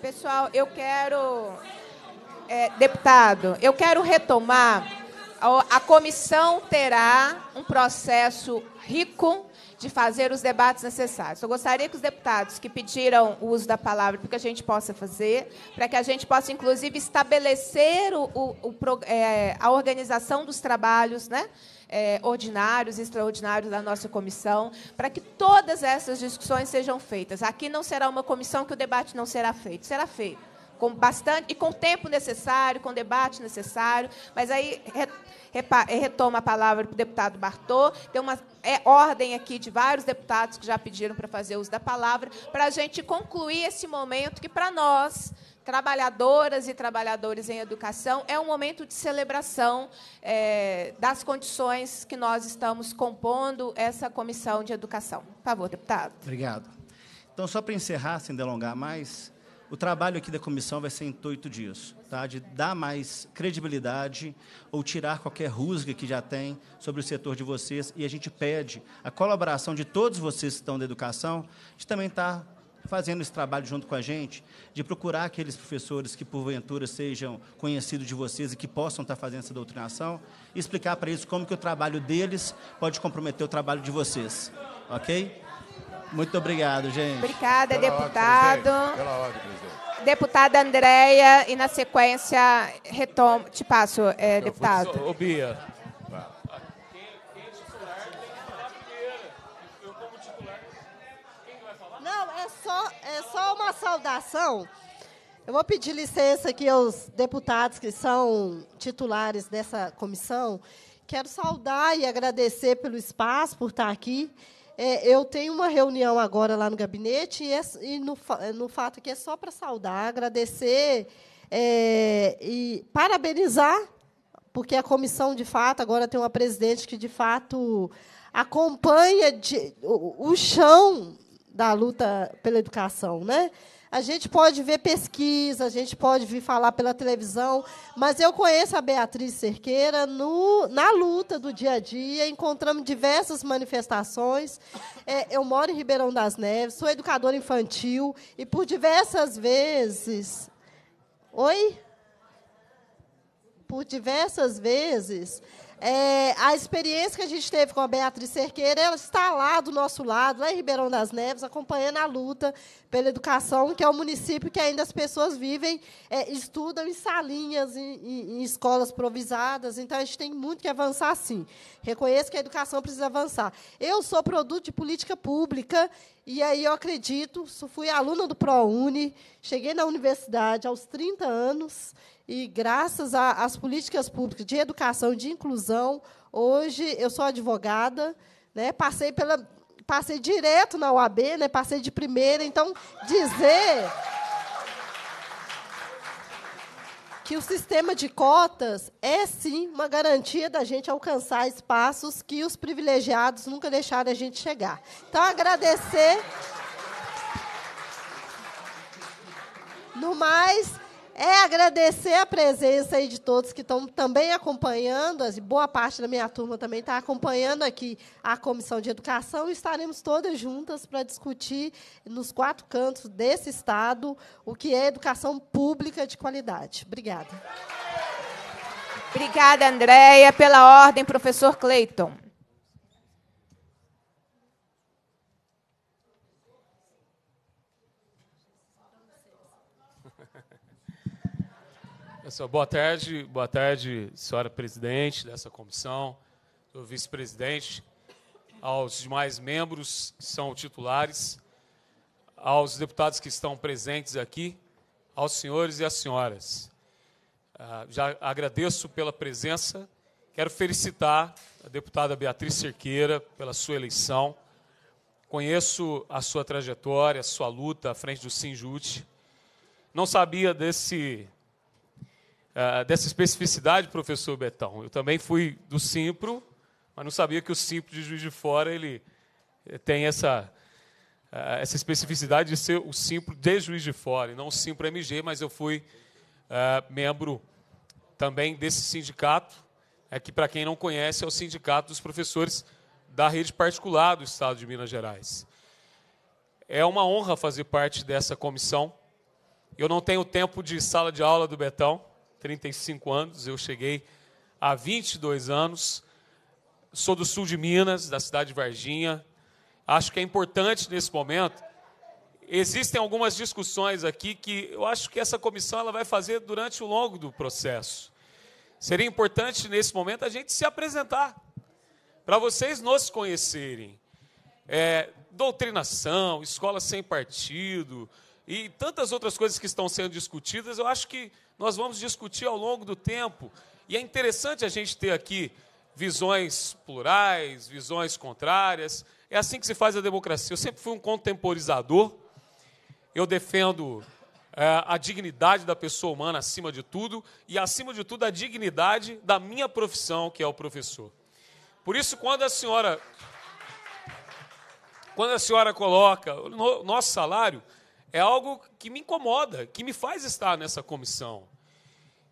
Pessoal, eu quero, é, deputado, eu quero retomar. A comissão terá um processo rico de fazer os debates necessários. Eu gostaria que os deputados que pediram o uso da palavra, para que a gente possa fazer, para que a gente possa, inclusive, estabelecer o, o, o, é, a organização dos trabalhos, né? É, ordinários, extraordinários da nossa comissão, para que todas essas discussões sejam feitas. Aqui não será uma comissão que o debate não será feito, será feito com bastante e com o tempo necessário, com o debate necessário, mas aí eh, retoma a palavra para o deputado Bartô. Tem uma é, ordem aqui de vários deputados que já pediram para fazer uso da palavra, para a gente concluir esse momento que, para nós, trabalhadoras e trabalhadores em educação, é um momento de celebração é, das condições que nós estamos compondo essa comissão de educação. Por favor, deputado. Obrigado. Então, só para encerrar, sem delongar mais, o trabalho aqui da comissão vai ser em intuito disso, tá? de dar mais credibilidade ou tirar qualquer rusga que já tem sobre o setor de vocês. E a gente pede a colaboração de todos vocês que estão da educação, de também estar tá fazendo esse trabalho junto com a gente, de procurar aqueles professores que, porventura, sejam conhecidos de vocês e que possam estar tá fazendo essa doutrinação, e explicar para eles como que o trabalho deles pode comprometer o trabalho de vocês. Ok? Muito obrigado, gente. Obrigada, pela deputado. Ordem, pela ordem, presidente. Deputada Andréia, e na sequência retomo. Te passo, é, Eu então, deputado. Ô, Bia. Não, é só, é só uma saudação. Eu vou pedir licença aqui aos deputados que são titulares dessa comissão. Quero saudar e agradecer pelo espaço, por estar aqui. É, eu tenho uma reunião agora lá no gabinete e, é, e no, é, no, fato que é só para saudar, agradecer é, e parabenizar, porque a comissão, de fato, agora tem uma presidente que, de fato, acompanha de, o, o chão da luta pela educação. Né? A gente pode ver pesquisa, a gente pode vir falar pela televisão, mas eu conheço a Beatriz Cerqueira no, na luta do dia a dia, encontramos diversas manifestações. É, eu moro em Ribeirão das Neves, sou educadora infantil e por diversas vezes. Oi? Por diversas vezes é, a experiência que a gente teve com a Beatriz Cerqueira, ela está lá do nosso lado, lá em Ribeirão das Neves, acompanhando a luta pela educação, que é um município que ainda as pessoas vivem, é, estudam em salinhas, em, em, em, escolas provisadas. Então, a gente tem muito que avançar, sim. Reconheço que a educação precisa avançar. Eu sou produto de política pública e aí eu acredito, fui aluna do ProUni, cheguei na universidade aos 30 anos e graças às políticas públicas de educação e de inclusão, hoje eu sou advogada, né? Passei pela passei direto na UAB, né? Passei de primeira, então dizer que o sistema de cotas é sim uma garantia da gente alcançar espaços que os privilegiados nunca deixaram a gente chegar. Então, agradecer. No mais, é agradecer a presença aí de todos que estão também acompanhando, boa parte da minha turma também está acompanhando aqui a Comissão de Educação e estaremos todas juntas para discutir nos quatro cantos desse Estado o que é educação pública de qualidade. Obrigada. Obrigada, Andréia. Pela ordem, professor Cleiton. Pessoal, boa tarde. Boa tarde, senhora presidente dessa comissão, senhor vice-presidente, aos demais membros que são titulares, aos deputados que estão presentes aqui, aos senhores e às senhoras. Ah, já agradeço pela presença. Quero felicitar a deputada Beatriz Cerqueira pela sua eleição. Conheço a sua trajetória, a sua luta à frente do Sinjute. Não sabia desse ah, dessa especificidade, professor Betão. Eu também fui do Simpro, mas não sabia que o Simpro de Juiz de Fora ele eh, tem essa, uh, essa especificidade de ser o Simpro de Juiz de Fora, e não o Simpro MG, mas eu fui uh, membro também desse sindicato, é que, para quem não conhece, é o Sindicato dos Professores da Rede Particular do Estado de Minas Gerais. É uma honra fazer parte dessa comissão. Eu não tenho tempo de sala de aula do Betão, 35 anos, eu cheguei há 22 anos. Sou do sul de Minas, da cidade de Varginha. Acho que é importante nesse momento. Existem algumas discussões aqui que eu acho que essa comissão ela vai fazer durante o longo do processo. Seria importante nesse momento a gente se apresentar para vocês nos conhecerem. É, doutrinação, escola sem partido e tantas outras coisas que estão sendo discutidas, eu acho que nós vamos discutir ao longo do tempo. E é interessante a gente ter aqui visões plurais, visões contrárias. É assim que se faz a democracia. Eu sempre fui um contemporizador. Eu defendo é, a dignidade da pessoa humana acima de tudo e, acima de tudo, a dignidade da minha profissão, que é o professor. Por isso, quando a senhora, quando a senhora coloca o nosso salário, é algo que me incomoda, que me faz estar nessa comissão.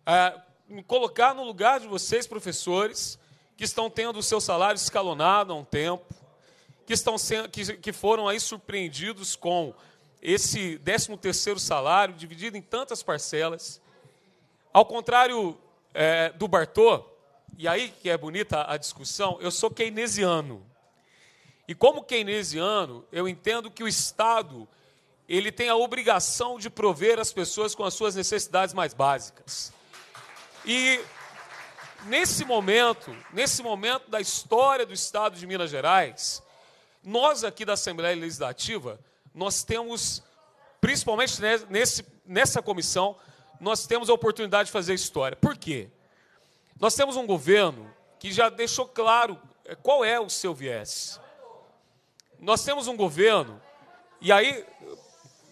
É, me colocar no lugar de vocês, professores, que estão tendo o seu salário escalonado há um tempo, que, estão sendo, que, que foram aí surpreendidos com esse 13 terceiro salário dividido em tantas parcelas. Ao contrário é, do Bartô, e aí que é bonita a discussão, eu sou keynesiano. E como keynesiano, eu entendo que o Estado ele tem a obrigação de prover as pessoas com as suas necessidades mais básicas. E nesse momento, nesse momento da história do estado de Minas Gerais, nós aqui da Assembleia Legislativa, nós temos principalmente nesse, nessa comissão, nós temos a oportunidade de fazer história. Por quê? Nós temos um governo que já deixou claro eh, qual é o seu viés. Nós temos um governo, e aí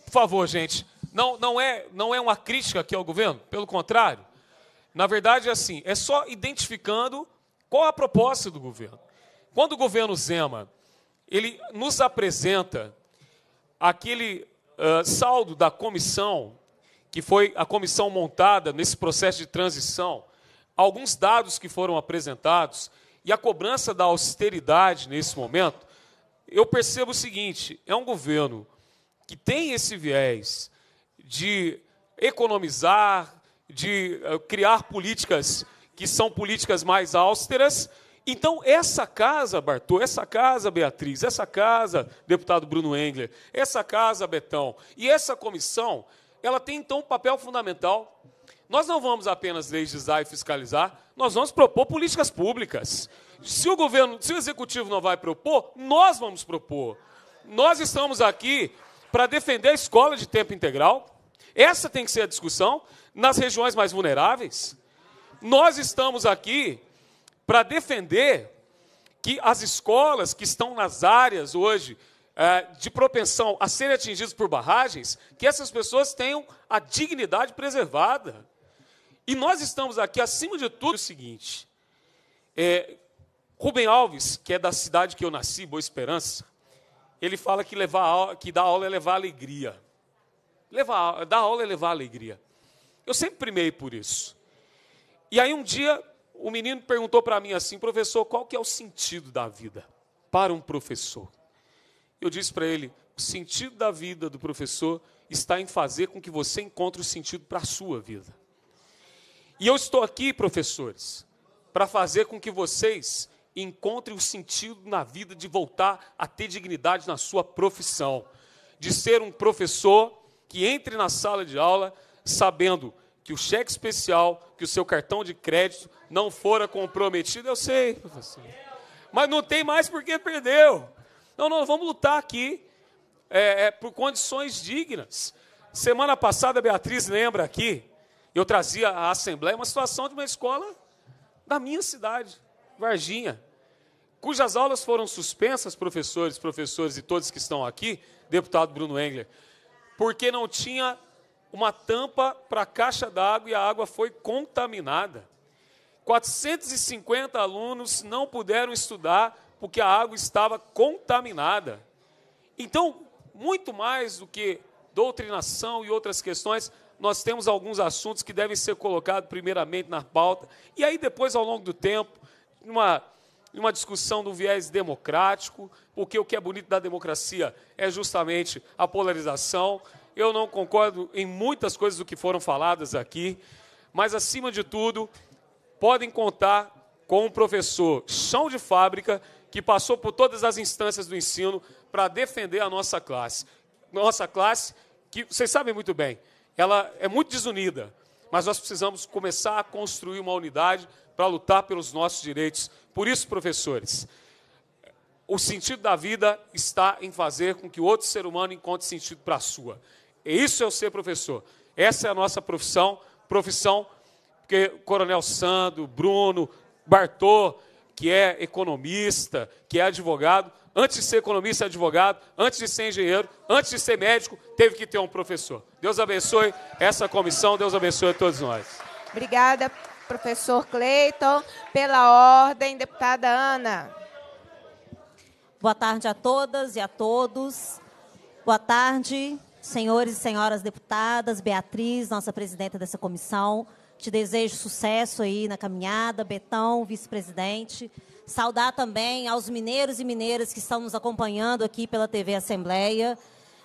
por favor, gente, não, não, é, não é uma crítica aqui ao governo, pelo contrário. Na verdade, é assim, é só identificando qual a proposta do governo. Quando o governo Zema ele nos apresenta aquele uh, saldo da comissão, que foi a comissão montada nesse processo de transição, alguns dados que foram apresentados e a cobrança da austeridade nesse momento, eu percebo o seguinte: é um governo que tem esse viés de economizar, de eh, criar políticas que são políticas mais austeras. Então, essa casa, Bartô, essa casa, Beatriz, essa casa, deputado Bruno Engler, essa casa, Betão, e essa comissão, ela tem então um papel fundamental. Nós não vamos apenas legislar e fiscalizar, nós vamos propor políticas públicas. Se o governo, se o executivo não vai propor, nós vamos propor. Nós estamos aqui para defender a escola de tempo integral. Essa tem que ser a discussão nas regiões mais vulneráveis. Nós estamos aqui para defender que as escolas que estão nas áreas hoje é, de propensão a serem atingidas por barragens, que essas pessoas tenham a dignidade preservada. E nós estamos aqui, acima de tudo, o seguinte: é, Rubem Alves, que é da cidade que eu nasci, Boa Esperança, ele fala que, levar, que dar aula é levar alegria. Levar, dar aula é levar alegria. Eu sempre primei por isso. E aí um dia o menino perguntou para mim assim, professor, qual que é o sentido da vida para um professor? Eu disse para ele, o sentido da vida do professor está em fazer com que você encontre o sentido para a sua vida. E eu estou aqui, professores, para fazer com que vocês encontre o sentido na vida de voltar a ter dignidade na sua profissão, de ser um professor que entre na sala de aula sabendo que o cheque especial, que o seu cartão de crédito não fora comprometido, eu sei, professor. Mas não tem mais porque perdeu. Não, não, vamos lutar aqui é, é, por condições dignas. Semana passada, a Beatriz lembra aqui, eu trazia à Assembleia uma situação de uma escola da minha cidade, Varginha cujas aulas foram suspensas, professores, professores e todos que estão aqui, deputado Bruno Engler, porque não tinha uma tampa para a caixa d'água e a água foi contaminada. 450 alunos não puderam estudar porque a água estava contaminada. Então, muito mais do que doutrinação e outras questões, nós temos alguns assuntos que devem ser colocados primeiramente na pauta e aí depois ao longo do tempo, numa em uma discussão do viés democrático, porque o que é bonito da democracia é justamente a polarização. Eu não concordo em muitas coisas do que foram faladas aqui, mas, acima de tudo, podem contar com um professor chão de fábrica que passou por todas as instâncias do ensino para defender a nossa classe. Nossa classe, que vocês sabem muito bem, ela é muito desunida, mas nós precisamos começar a construir uma unidade para lutar pelos nossos direitos. Por isso, professores, o sentido da vida está em fazer com que outro ser humano encontre sentido para a sua. E isso é o ser professor. Essa é a nossa profissão, profissão porque Coronel Sandro, Bruno, Bartô, que é economista, que é advogado, antes de ser economista, é advogado, antes de ser engenheiro, antes de ser médico, teve que ter um professor. Deus abençoe essa comissão, Deus abençoe a todos nós. Obrigada professor Cleiton. Pela ordem, deputada Ana. Boa tarde a todas e a todos. Boa tarde, senhores e senhoras deputadas, Beatriz, nossa presidenta dessa comissão. Te desejo sucesso aí na caminhada, Betão, vice-presidente. Saudar também aos mineiros e mineiras que estão nos acompanhando aqui pela TV Assembleia.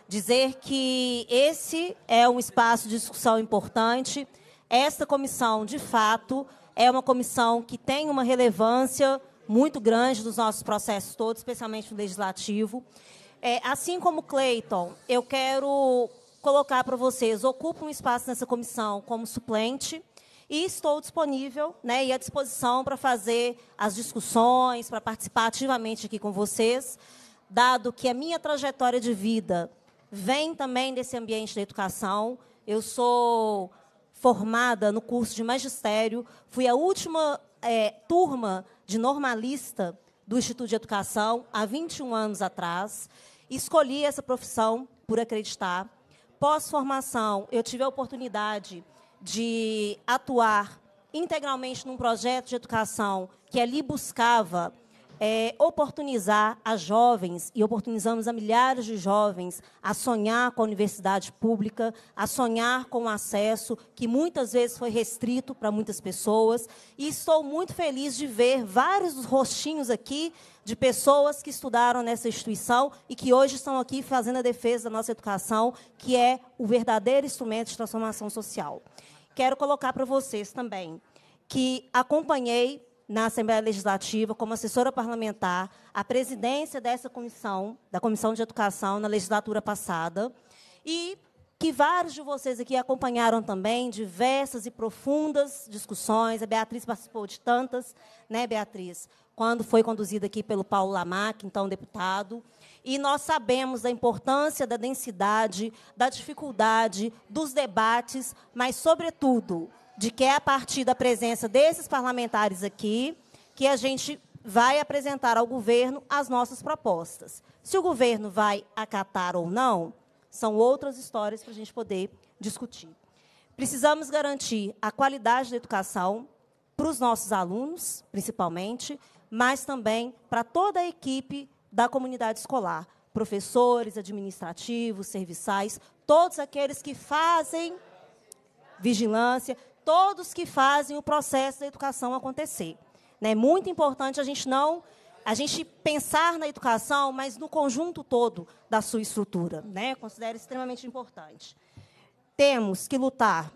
Dizer que esse é um espaço de discussão importante esta comissão, de fato, é uma comissão que tem uma relevância muito grande dos nossos processos todos, especialmente no legislativo. É, assim como Cleiton, eu quero colocar para vocês, ocupo um espaço nessa comissão como suplente e estou disponível né, e à disposição para fazer as discussões, para participar ativamente aqui com vocês, dado que a minha trajetória de vida vem também desse ambiente da educação. Eu sou formada no curso de magistério, fui a última é, turma de normalista do Instituto de Educação há 21 anos atrás. Escolhi essa profissão por acreditar. Pós-formação, eu tive a oportunidade de atuar integralmente num projeto de educação que ali buscava é, oportunizar a jovens, e oportunizamos a milhares de jovens, a sonhar com a universidade pública, a sonhar com o acesso que muitas vezes foi restrito para muitas pessoas. E estou muito feliz de ver vários rostinhos aqui de pessoas que estudaram nessa instituição e que hoje estão aqui fazendo a defesa da nossa educação, que é o verdadeiro instrumento de transformação social. Quero colocar para vocês também que acompanhei na Assembleia Legislativa como assessora parlamentar à presidência dessa comissão, da Comissão de Educação, na legislatura passada, e que vários de vocês aqui acompanharam também diversas e profundas discussões. A Beatriz participou de tantas, né, Beatriz? Quando foi conduzida aqui pelo Paulo Lamac, então deputado. E nós sabemos da importância da densidade, da dificuldade, dos debates, mas, sobretudo, de que é a partir da presença desses parlamentares aqui que a gente vai apresentar ao governo as nossas propostas. Se o governo vai acatar ou não, são outras histórias para a gente poder discutir. Precisamos garantir a qualidade da educação para os nossos alunos, principalmente, mas também para toda a equipe da comunidade escolar, professores, administrativos, serviçais, todos aqueles que fazem vigilância, todos que fazem o processo da educação acontecer. É muito importante a gente não a gente pensar na educação, mas no conjunto todo da sua estrutura, né? Considero extremamente importante. Temos que lutar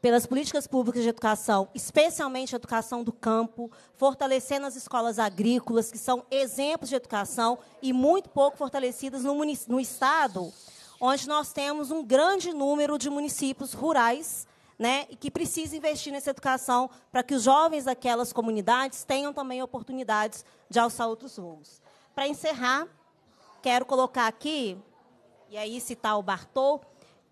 pelas políticas públicas de educação, especialmente a educação do campo, fortalecendo as escolas agrícolas, que são exemplos de educação e muito pouco fortalecidas no, no Estado, onde nós temos um grande número de municípios rurais né, e que precisa investir nessa educação para que os jovens daquelas comunidades tenham também oportunidades de alçar outros voos. Para encerrar, quero colocar aqui, e aí citar o Bartô,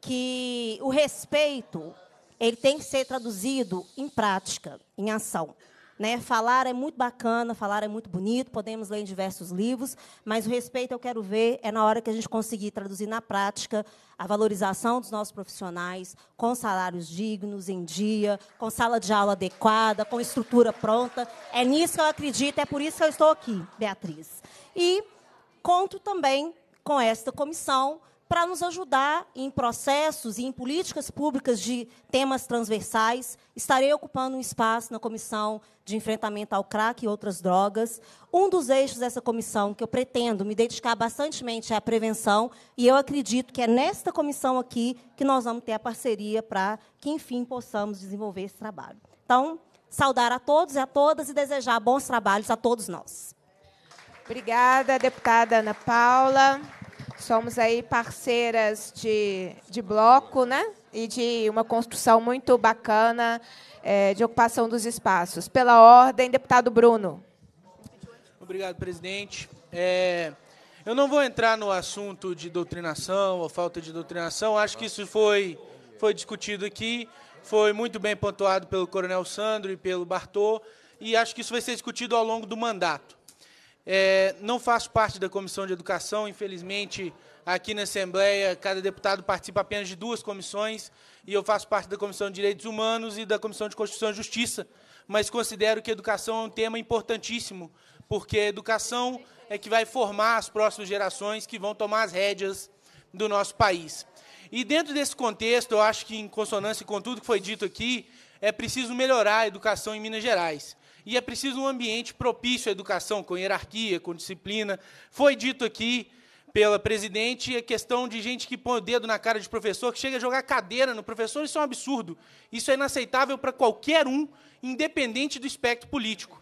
que o respeito ele tem que ser traduzido em prática, em ação. Né? Falar é muito bacana, falar é muito bonito, podemos ler em diversos livros, mas o respeito eu quero ver é na hora que a gente conseguir traduzir na prática a valorização dos nossos profissionais, com salários dignos, em dia, com sala de aula adequada, com estrutura pronta. É nisso que eu acredito, é por isso que eu estou aqui, Beatriz. E conto também com esta comissão para nos ajudar em processos e em políticas públicas de temas transversais. Estarei ocupando um espaço na Comissão de Enfrentamento ao Crack e outras drogas. Um dos eixos dessa comissão, que eu pretendo me dedicar bastantemente, é a prevenção, e eu acredito que é nesta comissão aqui que nós vamos ter a parceria para que, enfim, possamos desenvolver esse trabalho. Então, saudar a todos e a todas e desejar bons trabalhos a todos nós. Obrigada, deputada Ana Paula. Somos aí parceiras de, de bloco, né? E de uma construção muito bacana é, de ocupação dos espaços. Pela ordem, deputado Bruno. Obrigado, presidente. É, eu não vou entrar no assunto de doutrinação ou falta de doutrinação. Acho que isso foi, foi discutido aqui, foi muito bem pontuado pelo Coronel Sandro e pelo Bartô, e acho que isso vai ser discutido ao longo do mandato. É, não faço parte da Comissão de Educação, infelizmente, aqui na Assembleia, cada deputado participa apenas de duas comissões, e eu faço parte da Comissão de Direitos Humanos e da Comissão de Constituição e Justiça, mas considero que educação é um tema importantíssimo, porque a educação é que vai formar as próximas gerações que vão tomar as rédeas do nosso país. E dentro desse contexto, eu acho que, em consonância com tudo que foi dito aqui, é preciso melhorar a educação em Minas Gerais. E é preciso um ambiente propício à educação, com hierarquia, com disciplina. Foi dito aqui pela presidente a questão de gente que põe o dedo na cara de professor, que chega a jogar cadeira no professor, isso é um absurdo. Isso é inaceitável para qualquer um, independente do espectro político.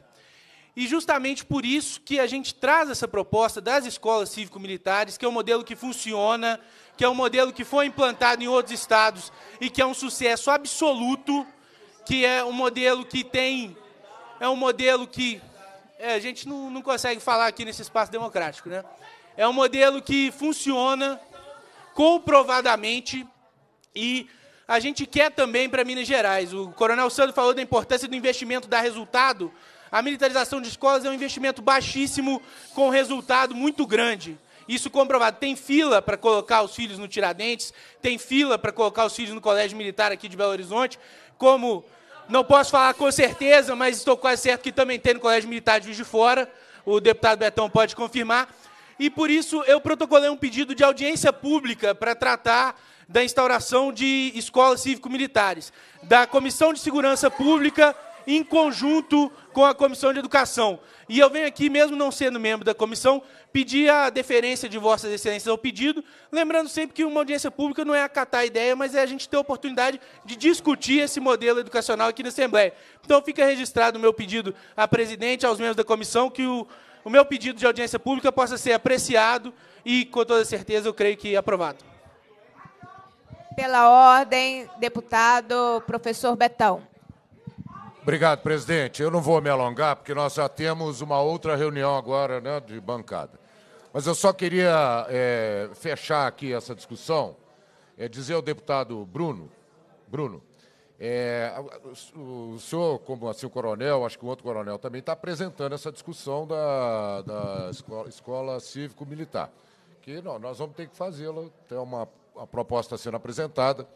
E justamente por isso que a gente traz essa proposta das escolas cívico-militares, que é um modelo que funciona, que é um modelo que foi implantado em outros estados e que é um sucesso absoluto, que é um modelo que tem é um modelo que é, a gente não, não consegue falar aqui nesse espaço democrático, né? É um modelo que funciona comprovadamente e a gente quer também para Minas Gerais. O Coronel Sandro falou da importância do investimento dar resultado. A militarização de escolas é um investimento baixíssimo com resultado muito grande. Isso comprovado. Tem fila para colocar os filhos no Tiradentes, tem fila para colocar os filhos no Colégio Militar aqui de Belo Horizonte, como não posso falar com certeza, mas estou quase certo que também tem no Colégio Militar de Juiz de Fora. O deputado Betão pode confirmar. E por isso eu protocolei um pedido de audiência pública para tratar da instauração de escolas cívico-militares, da Comissão de Segurança Pública em conjunto com a Comissão de Educação. E eu venho aqui, mesmo não sendo membro da comissão, pedir a deferência de vossas excelências ao pedido, lembrando sempre que uma audiência pública não é acatar a ideia, mas é a gente ter a oportunidade de discutir esse modelo educacional aqui na Assembleia. Então fica registrado o meu pedido à presidente, aos membros da comissão, que o, o meu pedido de audiência pública possa ser apreciado e, com toda certeza, eu creio que aprovado. Pela ordem, deputado professor Betão. Obrigado, presidente. Eu não vou me alongar, porque nós já temos uma outra reunião agora né, de bancada. Mas eu só queria é, fechar aqui essa discussão, é, dizer ao deputado Bruno, Bruno, é, o, o senhor, como assim o coronel, acho que o outro coronel também está apresentando essa discussão da, da escola, escola cívico-militar, que não, nós vamos ter que fazê-la, tem uma, uma proposta sendo apresentada.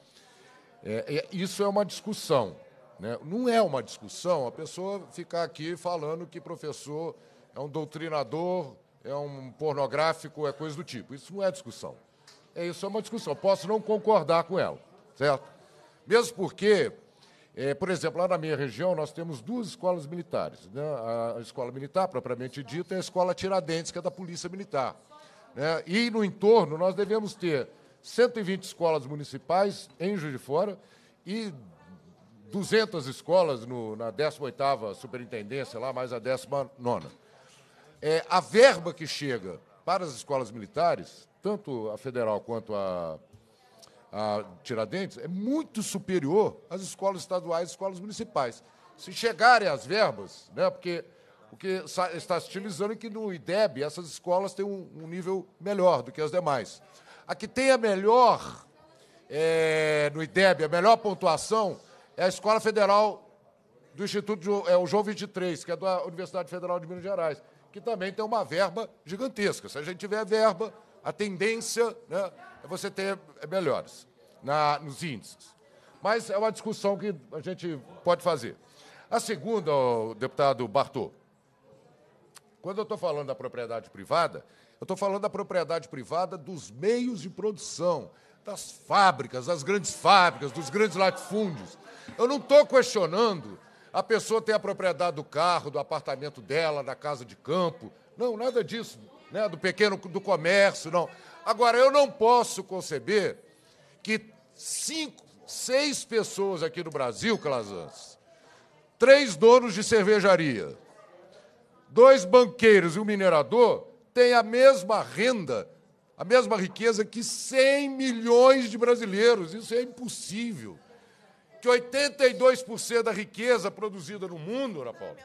É, é, isso é uma discussão. Né? Não é uma discussão a pessoa ficar aqui falando que professor é um doutrinador é um pornográfico, é coisa do tipo. Isso não é discussão. É isso é uma discussão. Posso não concordar com ela, certo? Mesmo porque, é, por exemplo, lá na minha região nós temos duas escolas militares, né? a escola militar propriamente dita e a escola Tiradentes que é da Polícia Militar. Né? E no entorno nós devemos ter 120 escolas municipais em Juiz de Fora e 200 escolas no, na 18ª superintendência, lá mais a 19ª é, a verba que chega para as escolas militares, tanto a federal quanto a, a Tiradentes, é muito superior às escolas estaduais e escolas municipais. Se chegarem as verbas, né, porque o que está se utilizando é que no IDEB essas escolas têm um, um nível melhor do que as demais. A que tem a melhor, é, no IDEB, a melhor pontuação é a Escola Federal do Instituto, de, é, o João 23, que é da Universidade Federal de Minas Gerais que também tem uma verba gigantesca. Se a gente tiver verba, a tendência né, é você ter é, melhores na, nos índices. Mas é uma discussão que a gente pode fazer. A segunda, deputado Bartô, quando eu estou falando da propriedade privada, eu estou falando da propriedade privada dos meios de produção, das fábricas, das grandes fábricas, dos grandes latifúndios. Eu não estou questionando a pessoa tem a propriedade do carro, do apartamento dela, da casa de campo. Não, nada disso, né? Do pequeno, do comércio, não. Agora, eu não posso conceber que cinco, seis pessoas aqui no Brasil, Calazans, três donos de cervejaria, dois banqueiros e um minerador, têm a mesma renda, a mesma riqueza que 100 milhões de brasileiros. Isso é impossível que 82% da riqueza produzida no mundo, Ana Paula,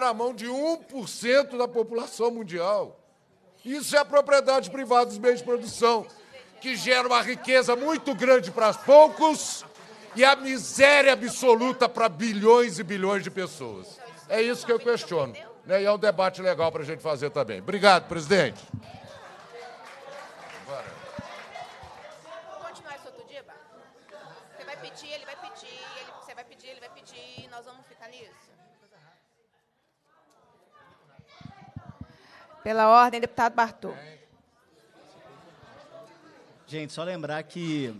na mão de 1% da população mundial. Isso é a propriedade privada dos meios de produção, que gera uma riqueza muito grande para poucos e a miséria absoluta para bilhões e bilhões de pessoas. É isso que eu questiono. Né? E é um debate legal para a gente fazer também. Obrigado, presidente. Pela ordem, deputado Bartô. Gente, só lembrar que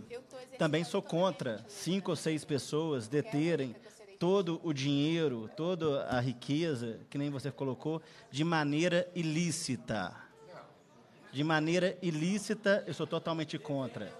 também sou contra cinco ou seis pessoas deterem todo o dinheiro, toda a riqueza, que nem você colocou, de maneira ilícita. De maneira ilícita, eu sou totalmente contra.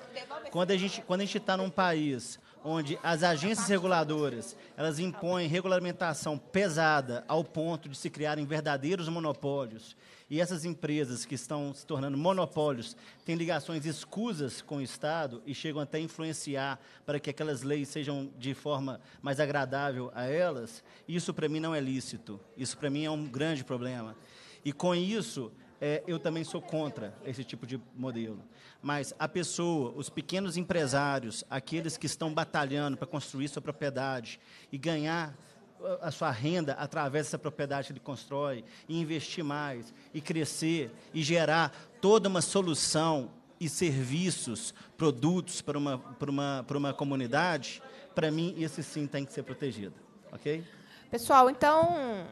Quando a gente quando a gente está num país onde as agências reguladoras elas impõem regulamentação pesada ao ponto de se criarem verdadeiros monopólios e essas empresas que estão se tornando monopólios têm ligações escusas com o Estado e chegam até a influenciar para que aquelas leis sejam de forma mais agradável a elas. Isso, para mim, não é lícito. Isso, para mim, é um grande problema. E com isso, é, eu também sou contra esse tipo de modelo. Mas a pessoa, os pequenos empresários, aqueles que estão batalhando para construir sua propriedade e ganhar a sua renda através dessa propriedade que ele constrói, e investir mais, e crescer, e gerar toda uma solução e serviços, produtos para uma, para uma, para uma comunidade, para mim, esse sim tem que ser protegido. Ok? Pessoal, então,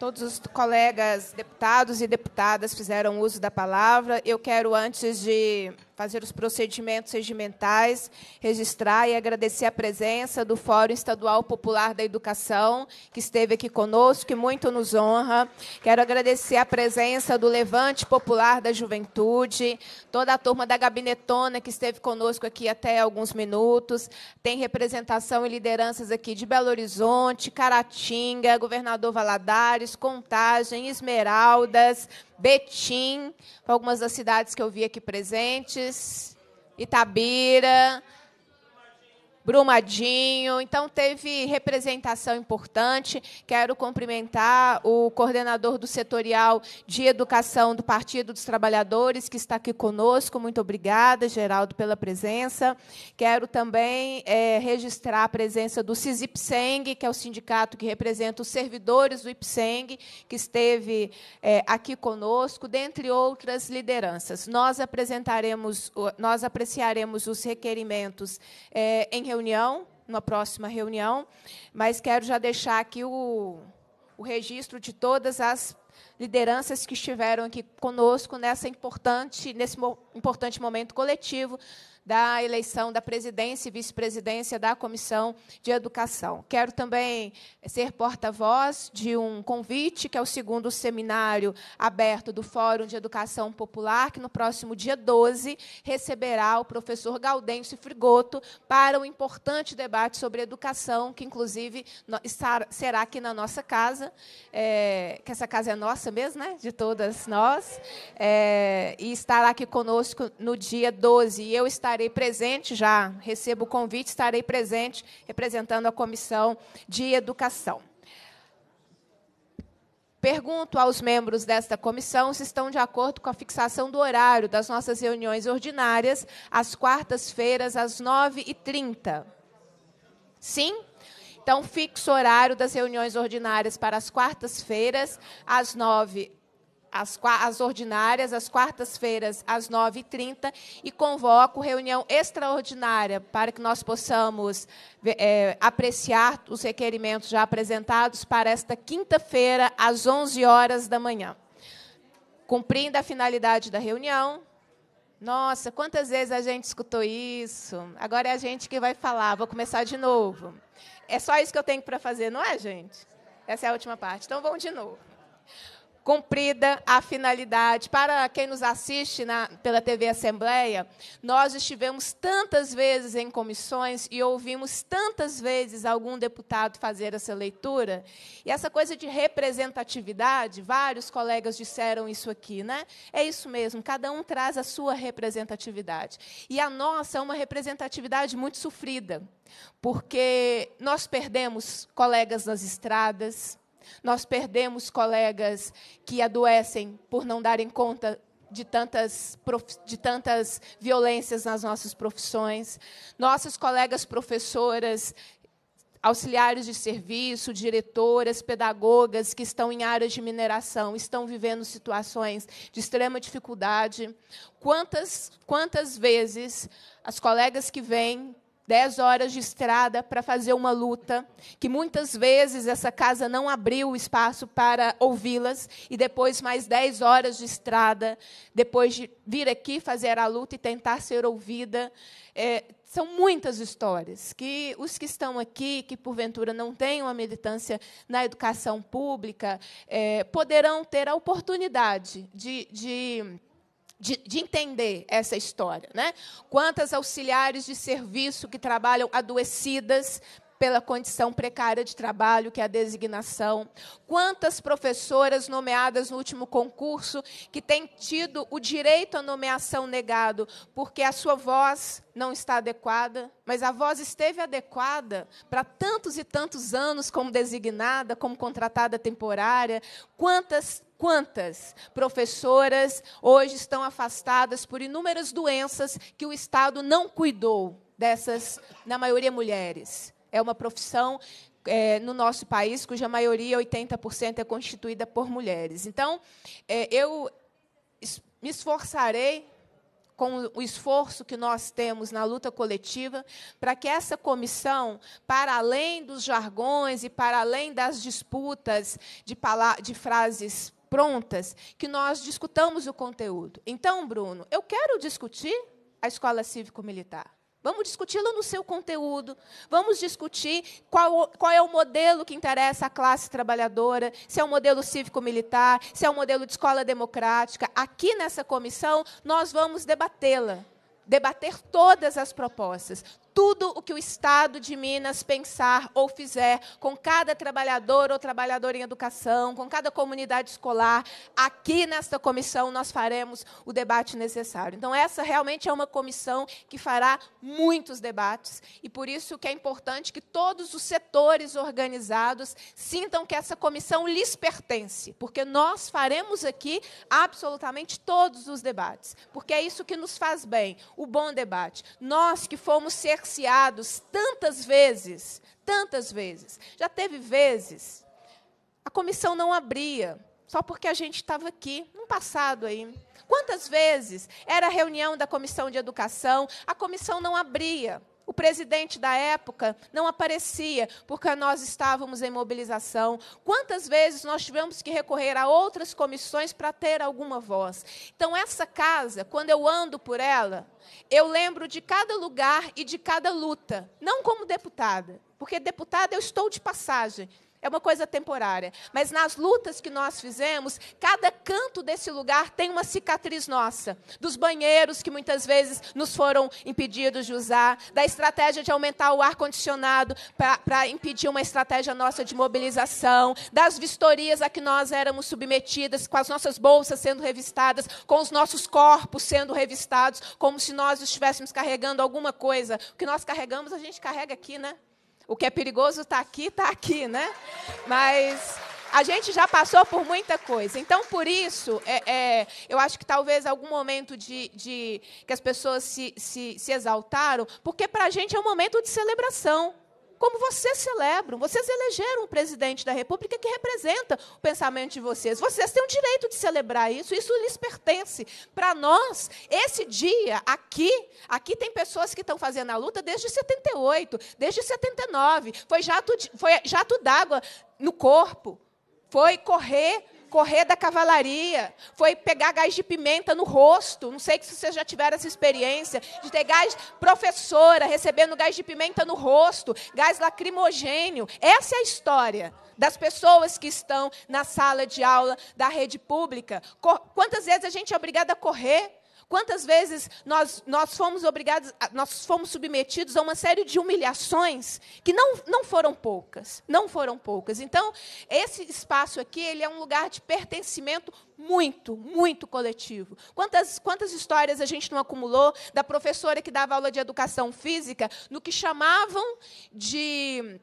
todos os colegas deputados e deputadas fizeram uso da palavra. Eu quero, antes de fazer os procedimentos regimentais, registrar e agradecer a presença do Fórum Estadual Popular da Educação, que esteve aqui conosco, que muito nos honra. Quero agradecer a presença do Levante Popular da Juventude, toda a turma da Gabinetona, que esteve conosco aqui até alguns minutos. Tem representação e lideranças aqui de Belo Horizonte, Caratinga, Governador Valadares, Contagem, Esmeraldas, Betim, algumas das cidades que eu vi aqui presentes, Itabira, Brumadinho. Então, teve representação importante. Quero cumprimentar o coordenador do setorial de educação do Partido dos Trabalhadores, que está aqui conosco. Muito obrigada, Geraldo, pela presença. Quero também é, registrar a presença do CISIPSENG, que é o sindicato que representa os servidores do IPSENG, que esteve é, aqui conosco, dentre outras lideranças. Nós apresentaremos, nós apreciaremos os requerimentos é, em reunião, numa próxima reunião, mas quero já deixar aqui o, o registro de todas as lideranças que estiveram aqui conosco nessa importante, nesse importante momento coletivo da eleição da presidência e vice-presidência da Comissão de Educação. Quero também ser porta-voz de um convite, que é o segundo seminário aberto do Fórum de Educação Popular, que no próximo dia 12 receberá o professor Gaudêncio Frigoto para um importante debate sobre educação, que inclusive será aqui na nossa casa, é, que essa casa é nossa mesmo, né? de todas nós, é, e estará aqui conosco no dia 12. E eu estarei estarei presente, já recebo o convite, estarei presente representando a Comissão de Educação. Pergunto aos membros desta comissão se estão de acordo com a fixação do horário das nossas reuniões ordinárias, às quartas-feiras, às 9h30. Sim? Então, fixo o horário das reuniões ordinárias para as quartas-feiras, às 9h30 as, as ordinárias, às quartas-feiras, às 9h30, e convoco reunião extraordinária para que nós possamos é, apreciar os requerimentos já apresentados para esta quinta-feira, às 11 horas da manhã. Cumprindo a finalidade da reunião, nossa, quantas vezes a gente escutou isso? Agora é a gente que vai falar. Vou começar de novo. É só isso que eu tenho para fazer, não é, gente? Essa é a última parte. Então vamos de novo cumprida a finalidade. Para quem nos assiste na, pela TV Assembleia, nós estivemos tantas vezes em comissões e ouvimos tantas vezes algum deputado fazer essa leitura. E essa coisa de representatividade, vários colegas disseram isso aqui, né? É isso mesmo, cada um traz a sua representatividade. E a nossa é uma representatividade muito sofrida, porque nós perdemos colegas nas estradas, nós perdemos colegas que adoecem por não darem conta de tantas, de tantas violências nas nossas profissões. Nossas colegas professoras, auxiliares de serviço, diretoras, pedagogas que estão em áreas de mineração, estão vivendo situações de extrema dificuldade. Quantas, quantas vezes as colegas que vêm dez horas de estrada para fazer uma luta, que muitas vezes essa casa não abriu o espaço para ouvi-las, e depois mais dez horas de estrada, depois de vir aqui fazer a luta e tentar ser ouvida. É, são muitas histórias que os que estão aqui, que porventura não têm uma militância na educação pública, é, poderão ter a oportunidade de, de de, de, entender essa história. Né? Quantas auxiliares de serviço que trabalham adoecidas, pela condição precária de trabalho, que é a designação. Quantas professoras nomeadas no último concurso que têm tido o direito à nomeação negado, porque a sua voz não está adequada, mas a voz esteve adequada para tantos e tantos anos como designada, como contratada temporária. Quantas quantas professoras hoje estão afastadas por inúmeras doenças que o Estado não cuidou dessas, na maioria mulheres é uma profissão é, no nosso país cuja maioria, 80%, é constituída por mulheres. Então, é, eu me esforçarei com o esforço que nós temos na luta coletiva, para que essa comissão, para além dos jargões e para além das disputas de, de frases prontas, que nós discutamos o conteúdo. Então, Bruno, eu quero discutir a escola cívico-militar. Vamos discuti-lo no seu conteúdo. Vamos discutir qual, qual, é o modelo que interessa à classe trabalhadora, se é o um modelo cívico-militar, se é o um modelo de escola democrática. Aqui nessa comissão, nós vamos debatê-la. Debater todas as propostas, tudo o que o Estado de Minas pensar ou fizer com cada trabalhador ou trabalhadora em educação, com cada comunidade escolar, aqui nesta comissão nós faremos o debate necessário. Então, essa realmente é uma comissão que fará muitos debates, e por isso que é importante que todos os setores organizados sintam que essa comissão lhes pertence, porque nós faremos aqui absolutamente todos os debates, porque é isso que nos faz bem, o bom debate. Nós que fomos ser escarceados tantas vezes, tantas vezes. Já teve vezes a comissão não abria só porque a gente estava aqui, no passado aí. Quantas vezes era a reunião da comissão de educação, a comissão não abria, o presidente da época não aparecia porque nós estávamos em mobilização. Quantas vezes nós tivemos que recorrer a outras comissões para ter alguma voz? Então, essa casa, quando eu ando por ela, eu lembro de cada lugar e de cada luta, não como deputada, porque deputada eu estou de passagem, é uma coisa temporária. Mas nas lutas que nós fizemos, cada canto desse lugar tem uma cicatriz nossa. Dos banheiros que muitas vezes nos foram impedidos de usar, da estratégia de aumentar o ar-condicionado para impedir uma estratégia nossa de mobilização, das vistorias a que nós éramos submetidas, com as nossas bolsas sendo revistadas, com os nossos corpos sendo revistados, como se nós estivéssemos carregando alguma coisa. O que nós carregamos, a gente carrega aqui, né? O que é perigoso está aqui, está aqui, né? Mas a gente já passou por muita coisa. Então, por isso, é, é, eu acho que talvez algum momento de, de que as pessoas se, se, se exaltaram, porque para a gente é um momento de celebração como vocês celebram. Vocês elegeram o presidente da República que representa o pensamento de vocês. Vocês têm o direito de celebrar isso, isso lhes pertence. Para nós, esse dia aqui, aqui tem pessoas que estão fazendo a luta desde 78, desde 79. Foi jato, foi jato d'água no corpo, foi correr correr da cavalaria, foi pegar gás de pimenta no rosto. Não sei se vocês já tiveram essa experiência de ter gás professora recebendo gás de pimenta no rosto, gás lacrimogênio. Essa é a história das pessoas que estão na sala de aula da rede pública. Quantas vezes a gente é obrigada a correr Quantas vezes nós, nós fomos obrigados, nós fomos submetidos a uma série de humilhações que não, não foram poucas, não foram poucas. Então, esse espaço aqui, ele é um lugar de pertencimento muito, muito coletivo. Quantas, quantas histórias a gente não acumulou da professora que dava aula de educação física no que chamavam de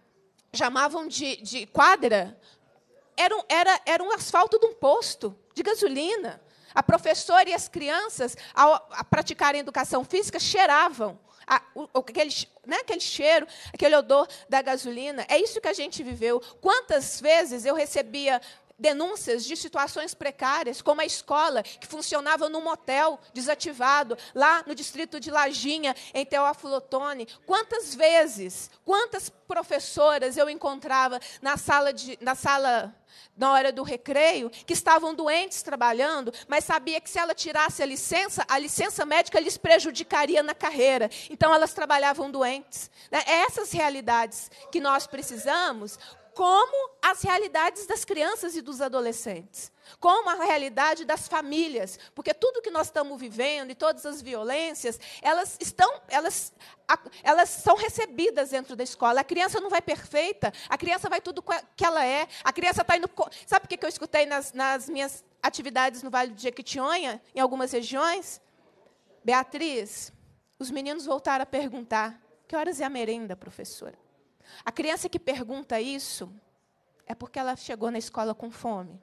chamavam de, de quadra era, era, era um asfalto de um posto de gasolina. A professora e as crianças, ao praticar educação física, cheiravam. A, o, aquele, né, aquele cheiro, aquele odor da gasolina. É isso que a gente viveu. Quantas vezes eu recebia denúncias de situações precárias, como a escola que funcionava num motel desativado, lá no distrito de Lajinha, em Teófilotone. Quantas vezes, quantas professoras eu encontrava na sala, de, na sala na hora do recreio, que estavam doentes trabalhando, mas sabia que se ela tirasse a licença, a licença médica lhes prejudicaria na carreira. Então elas trabalhavam doentes. Né? É Essas realidades que nós precisamos como as realidades das crianças e dos adolescentes, como a realidade das famílias, porque tudo que nós estamos vivendo e todas as violências, elas estão, elas, elas são recebidas dentro da escola. A criança não vai perfeita, a criança vai tudo que ela é, a criança está indo. Sabe o que eu escutei nas, nas minhas atividades no Vale do Jequitinhonha, em algumas regiões? Beatriz, os meninos voltaram a perguntar: que horas é a merenda, professora? A criança que pergunta isso é porque ela chegou na escola com fome.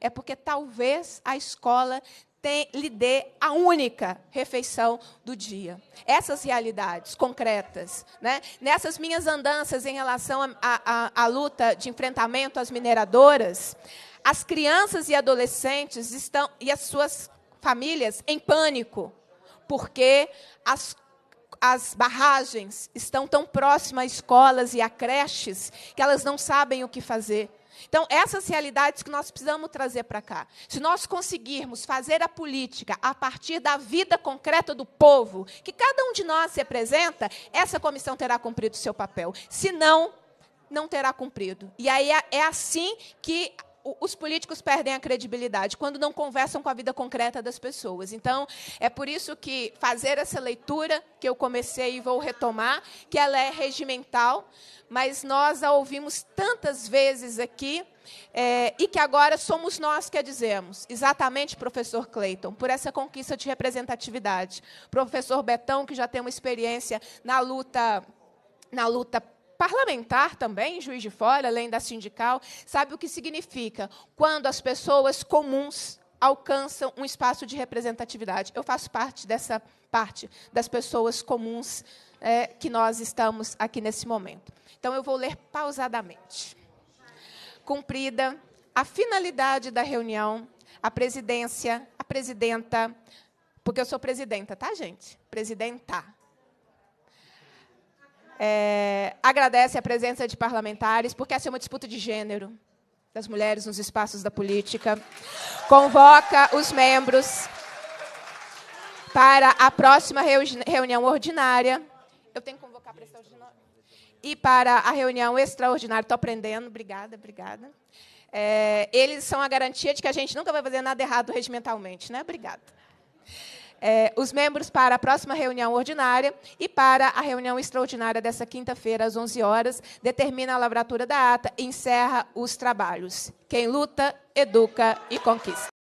É porque talvez a escola tem, lhe dê a única refeição do dia. Essas realidades concretas. Né? Nessas minhas andanças em relação à luta de enfrentamento às mineradoras, as crianças e adolescentes estão e as suas famílias em pânico, porque as as barragens estão tão próximas a escolas e a creches que elas não sabem o que fazer. Então, essas realidades que nós precisamos trazer para cá. Se nós conseguirmos fazer a política a partir da vida concreta do povo, que cada um de nós representa, essa comissão terá cumprido o seu papel. Se não, não terá cumprido. E aí é, é assim que os políticos perdem a credibilidade quando não conversam com a vida concreta das pessoas. Então, é por isso que fazer essa leitura que eu comecei e vou retomar, que ela é regimental, mas nós a ouvimos tantas vezes aqui é, e que agora somos nós que a dizemos. Exatamente, professor Clayton, por essa conquista de representatividade. Professor Betão, que já tem uma experiência na luta na luta parlamentar também, juiz de fora, além da sindical, sabe o que significa quando as pessoas comuns alcançam um espaço de representatividade. Eu faço parte dessa parte das pessoas comuns é, que nós estamos aqui nesse momento. Então, eu vou ler pausadamente. Cumprida a finalidade da reunião, a presidência, a presidenta, porque eu sou presidenta, tá, gente? Presidenta é, agradece a presença de parlamentares, porque essa é uma disputa de gênero das mulheres nos espaços da política. Convoca os membros para a próxima reunião ordinária. Eu tenho que convocar para E para a reunião extraordinária. Estou aprendendo. Obrigada, obrigada. É, eles são a garantia de que a gente nunca vai fazer nada errado regimentalmente. Né? Obrigada é, os membros para a próxima reunião ordinária e para a reunião extraordinária dessa quinta-feira, às 11 horas, determina a lavratura da ata e encerra os trabalhos. Quem luta, educa e conquista.